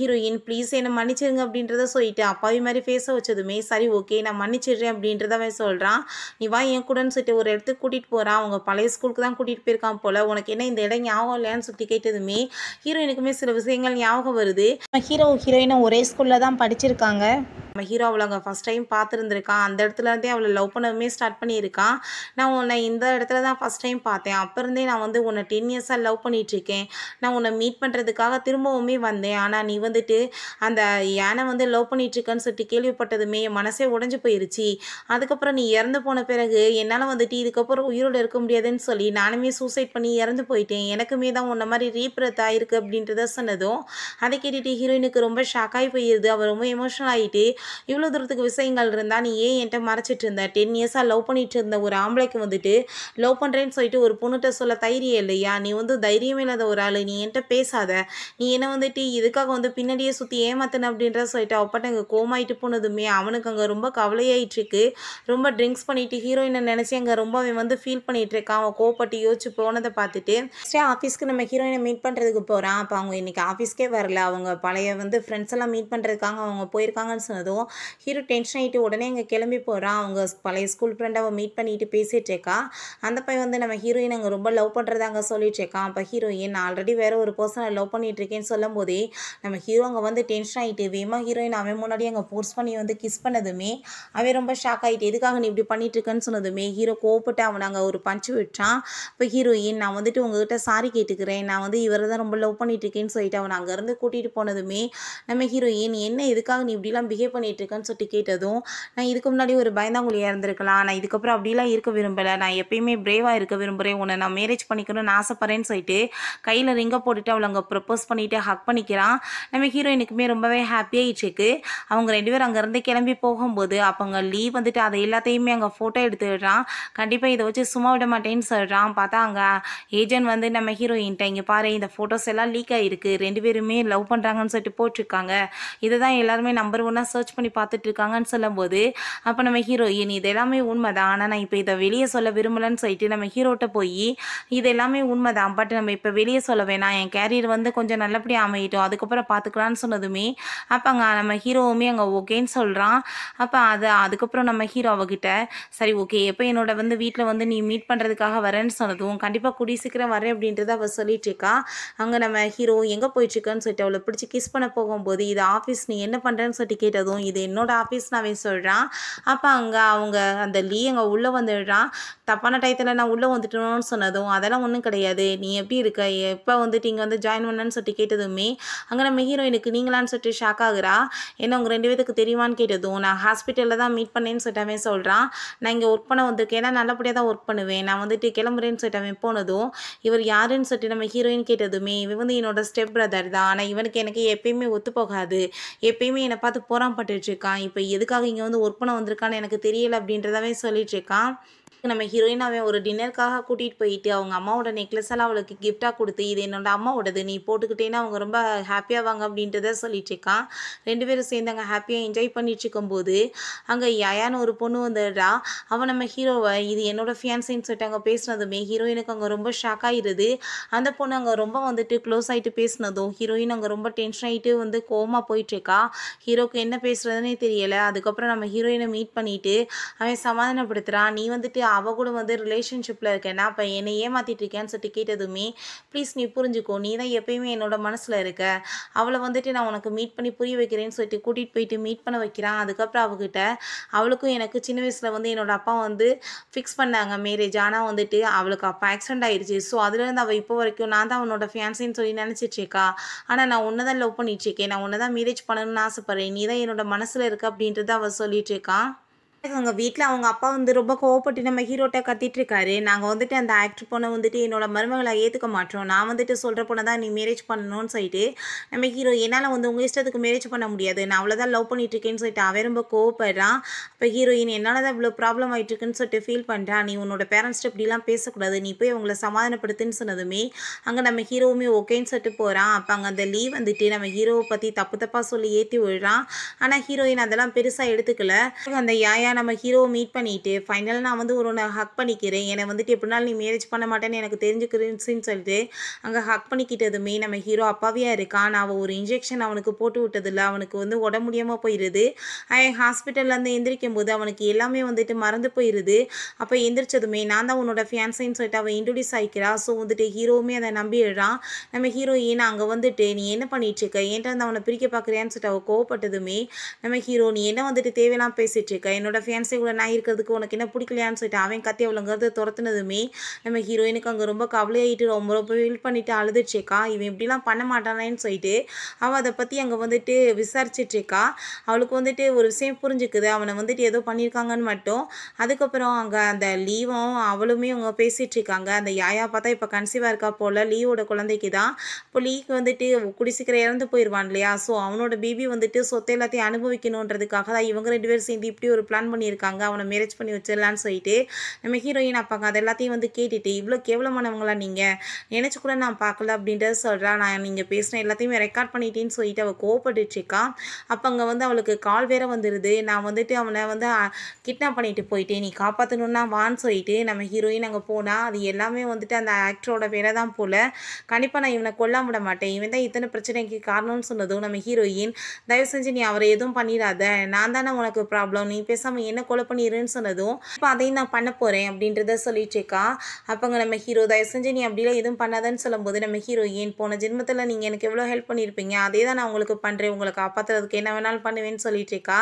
ஹீரோயின் ப்ளீஸ் என்னை மன்னிச்சிருங்க அப்படின்றத சொல்லிட்டு அப்பாவி மாதிரி பேச வச்சதுமே சரி ஓகே நான் மன்னிச்சிடுறேன் அப்படின்றத சொல்கிறான் நீ வா என் கூடன்னு சொல்லிட்டு ஒரு இடத்துக்கு கூட்டிகிட்டு போகிறான் அவங்க பழைய ஸ்கூலுக்கு தான் கூட்டிகிட்டு போயிருக்கான் போல் உனக்கு என்ன இந்த இடம் ஞாபகம் இல்லையான்னு சுற்றி கேட்டதுமே ஹீரோயினுக்குமே சில விஷயங்கள் ஞாபகம் வருது ஹீரோ ஹீரோயினும் ஒரே ஸ்கூலில் தான் படிச்சிருக்காங்க நம்ம ஹீரோ அவளை அங்கே ஃபஸ்ட் டைம் பார்த்துருந்துருக்கான் அந்த இடத்துலருந்தே அவளை லவ் பண்ணவுமே ஸ்டார்ட் பண்ணியிருக்கான் நான் உன்னை இந்த இடத்துல தான் ஃபஸ்ட் டைம் பார்த்தேன் அப்போருந்தே நான் வந்து உன்னை டென் இயர்ஸாக லவ் பண்ணிகிட்ருக்கேன் நான் உன்னை மீட் பண்ணுறதுக்காக திரும்பவுமே வந்தேன் ஆனால் நீ வந்துட்டு அந்த யானை வந்து லவ் இருக்கேன்னு சொல்லிட்டு கேள்விப்பட்டதுமே என் மனசே உடஞ்சி போயிருச்சு அதுக்கப்புறம் நீ இறந்து போன பிறகு என்னால் வந்துட்டு இதுக்கப்புறம் உயிரோடு இருக்க முடியாதுன்னு சொல்லி நானுமே சூசைட் பண்ணி இறந்து போயிட்டேன் எனக்குமே தான் உன்ன மாதிரி ரீப்ரத் ஆகிருக்கு அப்படின்றத சொன்னதும் அதை கேட்டுட்டு ஹீரோயினுக்கு ரொம்ப ஷாக்காகி போயிடுது அவர் ரொம்ப எமோஷனல் ஆகிட்டு இவ்வளோ தூரத்துக்கு விஷயங்கள் இருந்தால் நீ ஏன் என்கிட்ட மறைச்சிட்டு இருந்த டென் இயர்ஸாக லவ் பண்ணிட்டு இருந்த ஒரு ஆம்பளைக்கு வந்துட்டு லவ் பண்ணுறேன்னு சொல்லிட்டு ஒரு பொண்ணுகிட்ட சொல்ல தைரியம் இல்லையா நீ வந்து தைரியமே இல்லாத ஒரு ஆள் நீ என்கிட்ட பேசாத நீ என்ன வந்துட்டு இதுக்காக வந்து பின்னாடியே சுற்றி ஏமாத்த பார்த்தேன் அப்படின்ற சொல்லிட்டு அப்பட்ட அங்கே கோமாயிட்டு போனதுமே அவனுக்கு அங்கே ரொம்ப கவலையாயிட்டுருக்கு ரொம்ப ட்ரிங்க்ஸ் பண்ணிட்டு ஹீரோயினை நினச்சி அங்கே ரொம்பவே வந்து ஃபீல் பண்ணிட்டு இருக்கான் அவன் கோப்பட்டு யோசிச்சு போனதை பார்த்துட்டு நெக்ஸ்டே ஆஃபீஸ்க்கு நம்ம ஹீரோயினை மீட் பண்ணுறதுக்கு போகிறான் அப்போ அவங்க இன்றைக்கி ஆஃபீஸ்க்கே வரல அவங்க பழைய வந்து ஃப்ரெண்ட்ஸ் எல்லாம் மீட் பண்ணுறதுக்காக அவங்க போயிருக்காங்கன்னு சொன்னதும் ஹீரோ டென்ஷன் ஆகிட்டு உடனே இங்கே கிளம்பி போகிறான் அவங்க பழைய ஸ்கூல் ஃப்ரெண்டை அவன் மீட் பண்ணிட்டு பேசிகிட்டு இருக்கான் அந்த பையன் வந்து நம்ம ஹீரோயின் அங்கே ரொம்ப லவ் பண்ணுறதாங்க சொல்லிட்டு இருக்கான் அப்போ ஹீரோயின் ஆல்ரெடி வேற ஒரு பர்சனை லவ் பண்ணிட்டு இருக்கேன்னு சொல்லும் போதே நம்ம ஹீரோ அங்கே வந்து டென்ஷன் ஆகிட்டு வேமா ஹீரோயின் அவன் முன்னாடி அங்கே ஃபோர்ஸ் பண்ணி வந்து கிஸ் பண்ணதுமே அவன் ரொம்ப ஷாக் ஆகிட்டு எதுக்காக நீ இப்படி பண்ணிட்டுருக்கன்னு சொன்னதுமே ஹீரோ கோவப்பட்டு அவன் அங்கே ஒரு பஞ்சு விட்டான் இப்போ ஹீரோயின் நான் வந்துட்டு உங்ககிட்ட சாரி கேட்டுக்கிறேன் நான் வந்து இவரை தான் ரொம்ப லவ் பண்ணிட்டுருக்கேன்னு சொல்லிட்டு அவன் அங்கேருந்து கூட்டிகிட்டு போனதுமே நம்ம ஹீரோயின் என்ன எதுக்காக நீ இப்படிலாம் பிஹேவ் பண்ணிட்டுருக்கேன்னு சொல்லிட்டு கேட்டதும் நான் இதுக்கு முன்னாடி ஒரு பயந்தாங்குழியாக இருந்திருக்கலாம் நான் இதுக்கப்புறம் அப்படிலாம் இருக்க விரும்பலை நான் எப்பயுமே பிரேவாக இருக்க விரும்புகிறேன் உன்னை நான் மேரேஜ் பண்ணிக்கணும்னு ஆசைப்பட்றேன்னு சொல்லிட்டு கையில் ரிங்கை போட்டுட்டு அவளை அங்கே ப்ரப்போஸ் பண்ணிவிட்டு ஹக் பண்ணிக்கிறான் நம்ம ஹீரோயினுக்குமே ரொம்ப ரொம்பவே ஹாப்பியாகிட்டுருக்கு அவங்க ரெண்டு பேரும் அங்கேருந்து கிளம்பி போகும்போது அப்போங்க லீவ் வந்துட்டு அதை எல்லாத்தையுமே அங்கே ஃபோட்டோ எடுத்துடுறான் கண்டிப்பாக இதை வச்சு சும்மா விட மாட்டேன்னு சொல்கிறான் பார்த்தா அங்கே ஏஜென்ட் வந்து நம்ம ஹீரோயின்ட்ட இங்கே பாரு இந்த ஃபோட்டோஸ் எல்லாம் லீக் ஆகிருக்கு ரெண்டு பேருமே லவ் பண்ணுறாங்கன்னு சொல்லிட்டு போட்டிருக்காங்க இதை தான் எல்லாருமே நம்பர் ஒன்னாக சர்ச் பண்ணி பார்த்துட்டு இருக்காங்கன்னு சொல்லும்போது அப்போ நம்ம ஹீரோயின் இது எல்லாமே உண்மைதான் ஆனால் நான் இப்போ இதை வெளியே சொல்ல விரும்பலன்னு சொல்லிட்டு நம்ம ஹீரோட்ட போய் இது எல்லாமே உண்மைதான் பட் நம்ம இப்போ வெளியே சொல்ல வேணாம் என் கேரியர் வந்து கொஞ்சம் நல்லபடியாக அமையட்டும் அதுக்கப்புறம் பார்த்துக்கலான்னு சொன்னதுமே அப்போ அங்கே நம்ம ஹீரோவுமே அங்கே ஓகேன்னு சொல்கிறான் அப்போ அது அதுக்கப்புறம் நம்ம ஹீரோ அவகிட்ட சரி ஓகே எப்போ என்னோட வந்து வீட்டில் வந்து நீ மீட் பண்ணுறதுக்காக வரேன்னு சொன்னதும் கண்டிப்பாக குடி சீக்கிரம் வரேன் அப்படின்றத அவள் சொல்லிட்டு இருக்கா அங்கே நம்ம ஹீரோ எங்கே போயிட்டுருக்கேன்னு சொல்லிட்டு அவளை பிடிச்சி கிஸ் பண்ண போகும்போது இது ஆஃபீஸ் நீ என்ன பண்ணுறேன்னு சொல்லிட்டு கேட்டதும் இது என்னோட ஆஃபீஸ் நான் சொல்கிறான் அப்போ அங்கே அவங்க அந்த லீ அங்கே உள்ளே வந்துடுறான் தப்பான டயத்தில் நான் உள்ளே வந்துட்டோன்னு சொன்னதும் அதெல்லாம் ஒன்றும் கிடையாது நீ எப்படி இருக்க எப்போ வந்துட்டு இங்கே வந்து ஜாயின் பண்ணன்னு சொல்லிட்டு கேட்டதுமே அங்கே நம்ம ஹீரோயினுக்கு நீங்களான்னு சொல்லிட்டு ஷாக் ஆகுறா ஏன்னா உங்கள் ரெண்டு பேத்துக்கு தெரியுமான்னு கேட்டதும் நான் ஹாஸ்பிட்டலில் தான் மீட் பண்ணேன்னு சொல்லிட்டாவே சொல்கிறான் நான் இங்கே ஒர்க் பண்ண வந்திருக்கேன் ஏன்னா நல்லபடியாக தான் ஒர்க் பண்ணுவேன் நான் வந்துட்டு கிளம்புறேன்னு சொல்லிட்டாவே போனதும் இவர் யாருன்னு சொல்லிட்டு நம்ம ஹீரோயின் கேட்டதுமே இவன் வந்து என்னோட ஸ்டெப் பிரதர் தான் ஆனால் இவனுக்கு எனக்கு எப்பயுமே ஒத்து போகாது எப்பயுமே என்னை பார்த்து போராம்பட்டுருக்கான் இப்போ எதுக்காக இங்கே வந்து ஒர்க் பண்ண வந்திருக்கான்னு எனக்கு தெரியல அப்படின்றதாவே சொல்லிட்டு இருக்கான் நம்ம ஹீரோயின் அவன் ஒரு டின்னருக்காக கூட்டிகிட்டு போயிட்டு அவங்க அம்மாவோட நெக்லஸ் எல்லாம் அவளுக்கு கிஃப்டாக கொடுத்து இது என்னோட அம்மாவோடது நீ போட்டுக்கிட்டேன்னா அவங்க ரொம்ப ஹாப்பியாவாங்க அப்படின்றத சொல்லிட்டு இருக்கான் ரெண்டு பேரும் சேர்ந்து அங்கே ஹாப்பியாக என்ஜாய் பண்ணிட்டு இருக்கும்போது அங்கே யாயான்னு ஒரு பொண்ணு வந்துடுறா அவன் நம்ம ஹீரோவை இது என்னோட ஃபியான்சின்னு சொல்லிட்டு அங்கே பேசினதுமே ஹீரோயினுக்கு அங்கே ரொம்ப ஷாக் ஆகிடுது அந்த பொண்ணு அங்கே ரொம்ப வந்துட்டு க்ளோஸ் ஆகிட்டு பேசினதும் ஹீரோயின் அங்கே ரொம்ப டென்ஷன் ஆகிட்டு வந்து போயிட்டு போயிட்டுருக்கா ஹீரோக்கு என்ன பேசுகிறதுனே தெரியலை அதுக்கப்புறம் நம்ம ஹீரோயினை மீட் பண்ணிவிட்டு அவன் சமாதானப்படுத்துகிறான் நீ வந்துட்டு அவள் கூட வந்து ரிலேஷன்ஷிப்பில் இருக்கேன்னா அப்போ என்னை ஏமாற்றிட்டு இருக்கேன்னு சொல்லிட்டு கேட்டதுமே ப்ளீஸ் நீ புரிஞ்சுக்கோ நீ தான் எப்பயுமே என்னோட மனசில் இருக்க அவளை வந்துட்டு நான் உனக்கு மீட் பண்ணி புரிய வைக்கிறேன்னு சொல்லிட்டு கூட்டிகிட்டு போயிட்டு மீட் பண்ண வைக்கிறான் அதுக்கப்புறம் அவகிட்ட அவளுக்கும் எனக்கு சின்ன வயசில் வந்து என்னோடய அப்பா வந்து ஃபிக்ஸ் பண்ணாங்க மேரேஜ் ஆனால் வந்துட்டு அவளுக்கு அப்போ ஆக்சிடென்ட் ஆயிடுச்சு ஸோ அதுலேருந்து அவள் இப்போ வரைக்கும் நான் தான் அவனோட ஃபேன்ஸின்னு சொல்லி நினச்சிட்ருக்கா ஆனால் நான் ஒன்று தான் லவ் இருக்கேன் நான் ஒன்று தான் மேரேஜ் பண்ணணும்னு ஆசைப்பட்றேன் நீ தான் என்னோட மனசில் இருக்க அப்படின்றத அவள் சொல்லிட்டு இருக்கான் எங்கள் வீட்டில் அவங்க அப்பா வந்து ரொம்ப கோவப்பட்டு நம்ம ஹீரோட்ட கத்திட்டு இருக்காரு நாங்கள் வந்துட்டு அந்த ஆக்டர் பொண்ணை வந்துட்டு என்னோட மருமகளை ஏற்றுக்க மாட்டோம் நான் வந்துட்டு சொல்கிற பொண்ணை தான் நீ மேரேஜ் பண்ணணும்னு சொல்லிட்டு நம்ம ஹீரோ என்னால் வந்து உங்கள் இஷ்டத்துக்கு மேரேஜ் பண்ண முடியாது நான் அவ்வளோதான் லவ் பண்ணிட்டு இருக்கேன்னு சொல்லிட்டு அவன் ரொம்ப கோவப்படுறான் இப்போ ஹீரோயின் என்னால் தான் இவ்வளோ ப்ராப்ளம் ஆகிட்டு இருக்குன்னு சொல்லிட்டு ஃபீல் பண்ணுறான் நீ உன்னோட பேரண்ட்ஸ்ட்டு இப்படிலாம் பேசக்கூடாது நீ போய் அவங்கள சமாதானப்படுத்துன்னு சொன்னதுமே அங்கே நம்ம ஹீரோவுமே ஓகேன்னு சொல்லிட்டு போகிறான் அப்போ அங்கே அந்த லீவ் வந்துட்டு நம்ம ஹீரோவை பற்றி தப்பு தப்பாக சொல்லி ஏற்றி விடுறான் ஆனால் ஹீரோயின் அதெல்லாம் பெருசாக எடுத்துக்கல அந்த யாயா நம்ம ஹீரோ மீட் பண்ணிவிட்டு ஃபைனல் நான் வந்து ஒரு ஒன்று ஹக் பண்ணிக்கிறேன் என்னை வந்துட்டு எப்படினாலும் நீ மேரேஜ் பண்ண மாட்டேன்னு எனக்கு தெரிஞ்சுக்கிறேன்னு சொல்லிட்டு அங்கே ஹக் பண்ணிக்கிட்டதுமே நம்ம ஹீரோ அப்பாவியாக இருக்கான் அவள் ஒரு இன்ஜெக்ஷன் அவனுக்கு போட்டு விட்டதில்ல அவனுக்கு வந்து உடம்பு முடியாமல் போயிடுது ஹாஸ்பிட்டல்லேருந்து எந்திரிக்கும் போது அவனுக்கு எல்லாமே வந்துட்டு மறந்து போயிடுது அப்போ எந்திரிச்சதுமே நான் தான் உன்னோட ஃபேன்ஸைன்னு சொல்லிட்டு அவன் இன்ட்ரடியூஸ் ஆகிக்கிறான் ஸோ வந்துட்டு ஹீரோவுமே அதை நம்பிடுறான் நம்ம ஹீரோயின் அங்கே வந்துட்டு நீ என்ன இருக்க ஏன்ட்டு வந்து அவனை பிரிக்க பார்க்குறியான்னு சொல்லிட்டு அவள் கோவப்பட்டதுமே நம்ம ஹீரோ நீ என்ன வந்துட்டு தேவையெல்லாம் இருக்க என்னோட ஃபேன்ஸே கூட நான் இருக்கிறதுக்கு உனக்கு என்ன பிடிக்கலையான்னு சொல்லிட்டு அவன் கத்தி அவ்வளோங்கிறத துரத்துனதுமே நம்ம ஹீரோயினுக்கு அங்கே ரொம்ப கவலையாயிட்டு ரொம்ப ரொம்ப ஃபீல் பண்ணிவிட்டு அழுதுச்சேக்கா இவன் இப்படிலாம் பண்ண மாட்டானேன்னு சொல்லிட்டு அவள் அதை பற்றி அங்கே வந்துட்டு விசாரிச்சிட்ருக்கா அவளுக்கு வந்துட்டு ஒரு விஷயம் புரிஞ்சுக்குது அவனை வந்துட்டு ஏதோ பண்ணியிருக்காங்கன்னு மட்டும் அதுக்கப்புறம் அங்கே அந்த லீவும் அவளுமே அவங்க பேசிகிட்டு இருக்காங்க அந்த யாயா பார்த்தா இப்போ கன்சீவாக இருக்கா போல் லீவோட குழந்தைக்கு தான் இப்போ லீக்கு வந்துட்டு குடி இறந்து போயிடுவான் இல்லையா ஸோ அவனோட பேபி வந்துட்டு சொத்தை எல்லாத்தையும் அனுபவிக்கணுன்றதுக்காக தான் இவங்க ரெண்டு பேரும் சேர்ந்து இப்படி ஒரு பிளான் பண்ணியிருக்காங்க அவனை மேரேஜ் பண்ணி வச்சிடலான்னு சொல்லிட்டு நம்ம ஹீரோயின் அப்பாங்க அது எல்லாத்தையும் வந்து கேட்டுட்டு இவ்வளோ கேவலமானவங்களா நீங்கள் நினச்சி கூட நான் பார்க்கல அப்படின்றத சொல்கிறா நான் நீங்கள் பேசுகிறேன் எல்லாத்தையுமே ரெக்கார்ட் பண்ணிட்டேன்னு சொல்லிட்டு அவள் கோவப்பட்டுட்ருக்கா அப்போ அங்கே வந்து அவளுக்கு கால் வேற வந்துடுது நான் வந்துட்டு அவனை வந்து கிட்னாப் பண்ணிட்டு போயிட்டேன் நீ காப்பாற்றணுன்னா வான்னு சொல்லிட்டு நம்ம ஹீரோயின் அங்கே போனால் அது எல்லாமே வந்துட்டு அந்த ஆக்டரோட வேலை தான் போல கண்டிப்பாக நான் இவனை கொல்லாம விட மாட்டேன் இவன் தான் இத்தனை பிரச்சனைக்கு காரணம்னு சொன்னதும் நம்ம ஹீரோயின் தயவு செஞ்சு நீ அவரை எதுவும் பண்ணிடாத நான் தானே உனக்கு ப்ராப்ளம் நீ பேசாமல் நீ என்ன கொலை பண்ணிடுன்னு சொன்னதும் இப்போ அதையும் நான் பண்ண போகிறேன் அப்படின்றத சொல்லிட்டுருக்கா அப்போங்க நம்ம ஹீரோ தயவு செஞ்சு நீ அப்படிலாம் எதுவும் பண்ணாதன்னு சொல்லும்போது நம்ம ஹீரோ ஏன் போன ஜென்மத்தில் நீங்கள் எனக்கு எவ்வளோ ஹெல்ப் பண்ணியிருப்பீங்க அதே தான் நான் உங்களுக்கு பண்ணுறேன் உங்களை காப்பாற்றுறதுக்கு என்ன வேணாலும் பண்ணுவேன்னு சொல்லிட்டு இருக்கா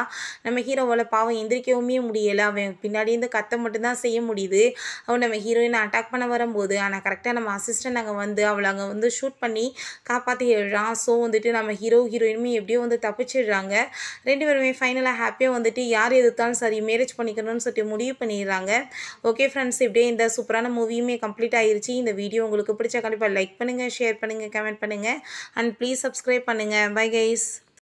நம்ம ஹீரோவோட பாவம் எந்திரிக்கவுமே முடியலை அவன் பின்னாடி இருந்து கத்த மட்டும்தான் செய்ய முடியுது அவன் நம்ம ஹீரோயினை அட்டாக் பண்ண வரும்போது ஆனால் கரெக்டாக நம்ம அசிஸ்டன்ட் அங்கே வந்து அவளை அங்கே வந்து ஷூட் பண்ணி காப்பாற்றி எழுறான் ஸோ வந்துட்டு நம்ம ஹீரோ ஹீரோயினுமே எப்படியோ வந்து தப்பிச்சிடுறாங்க ரெண்டு பேருமே ஃபைனலாக ஹாப்பியாக வந்துட்டு யார் எதிர்த்தாலும் சாரி மேரேஜ் பண்ணிக்கணும்னு சொல்லிட்டு முடிவு பண்ணிடுறாங்க ஓகே ஃப்ரெண்ட்ஸ் இப்படியே இந்த சூப்பரான மூவியுமே கம்ப்ளீட் ஆகிருச்சு இந்த வீடியோ உங்களுக்கு பிடிச்ச கண்டிப்பாக லைக் பண்ணுங்கள் ஷேர் பண்ணுங்கள் கமெண்ட் பண்ணுங்கள் அண்ட் ப்ளீஸ் சப்ஸ்கிரைப் பண்ணுங்கள் பை கைஸ்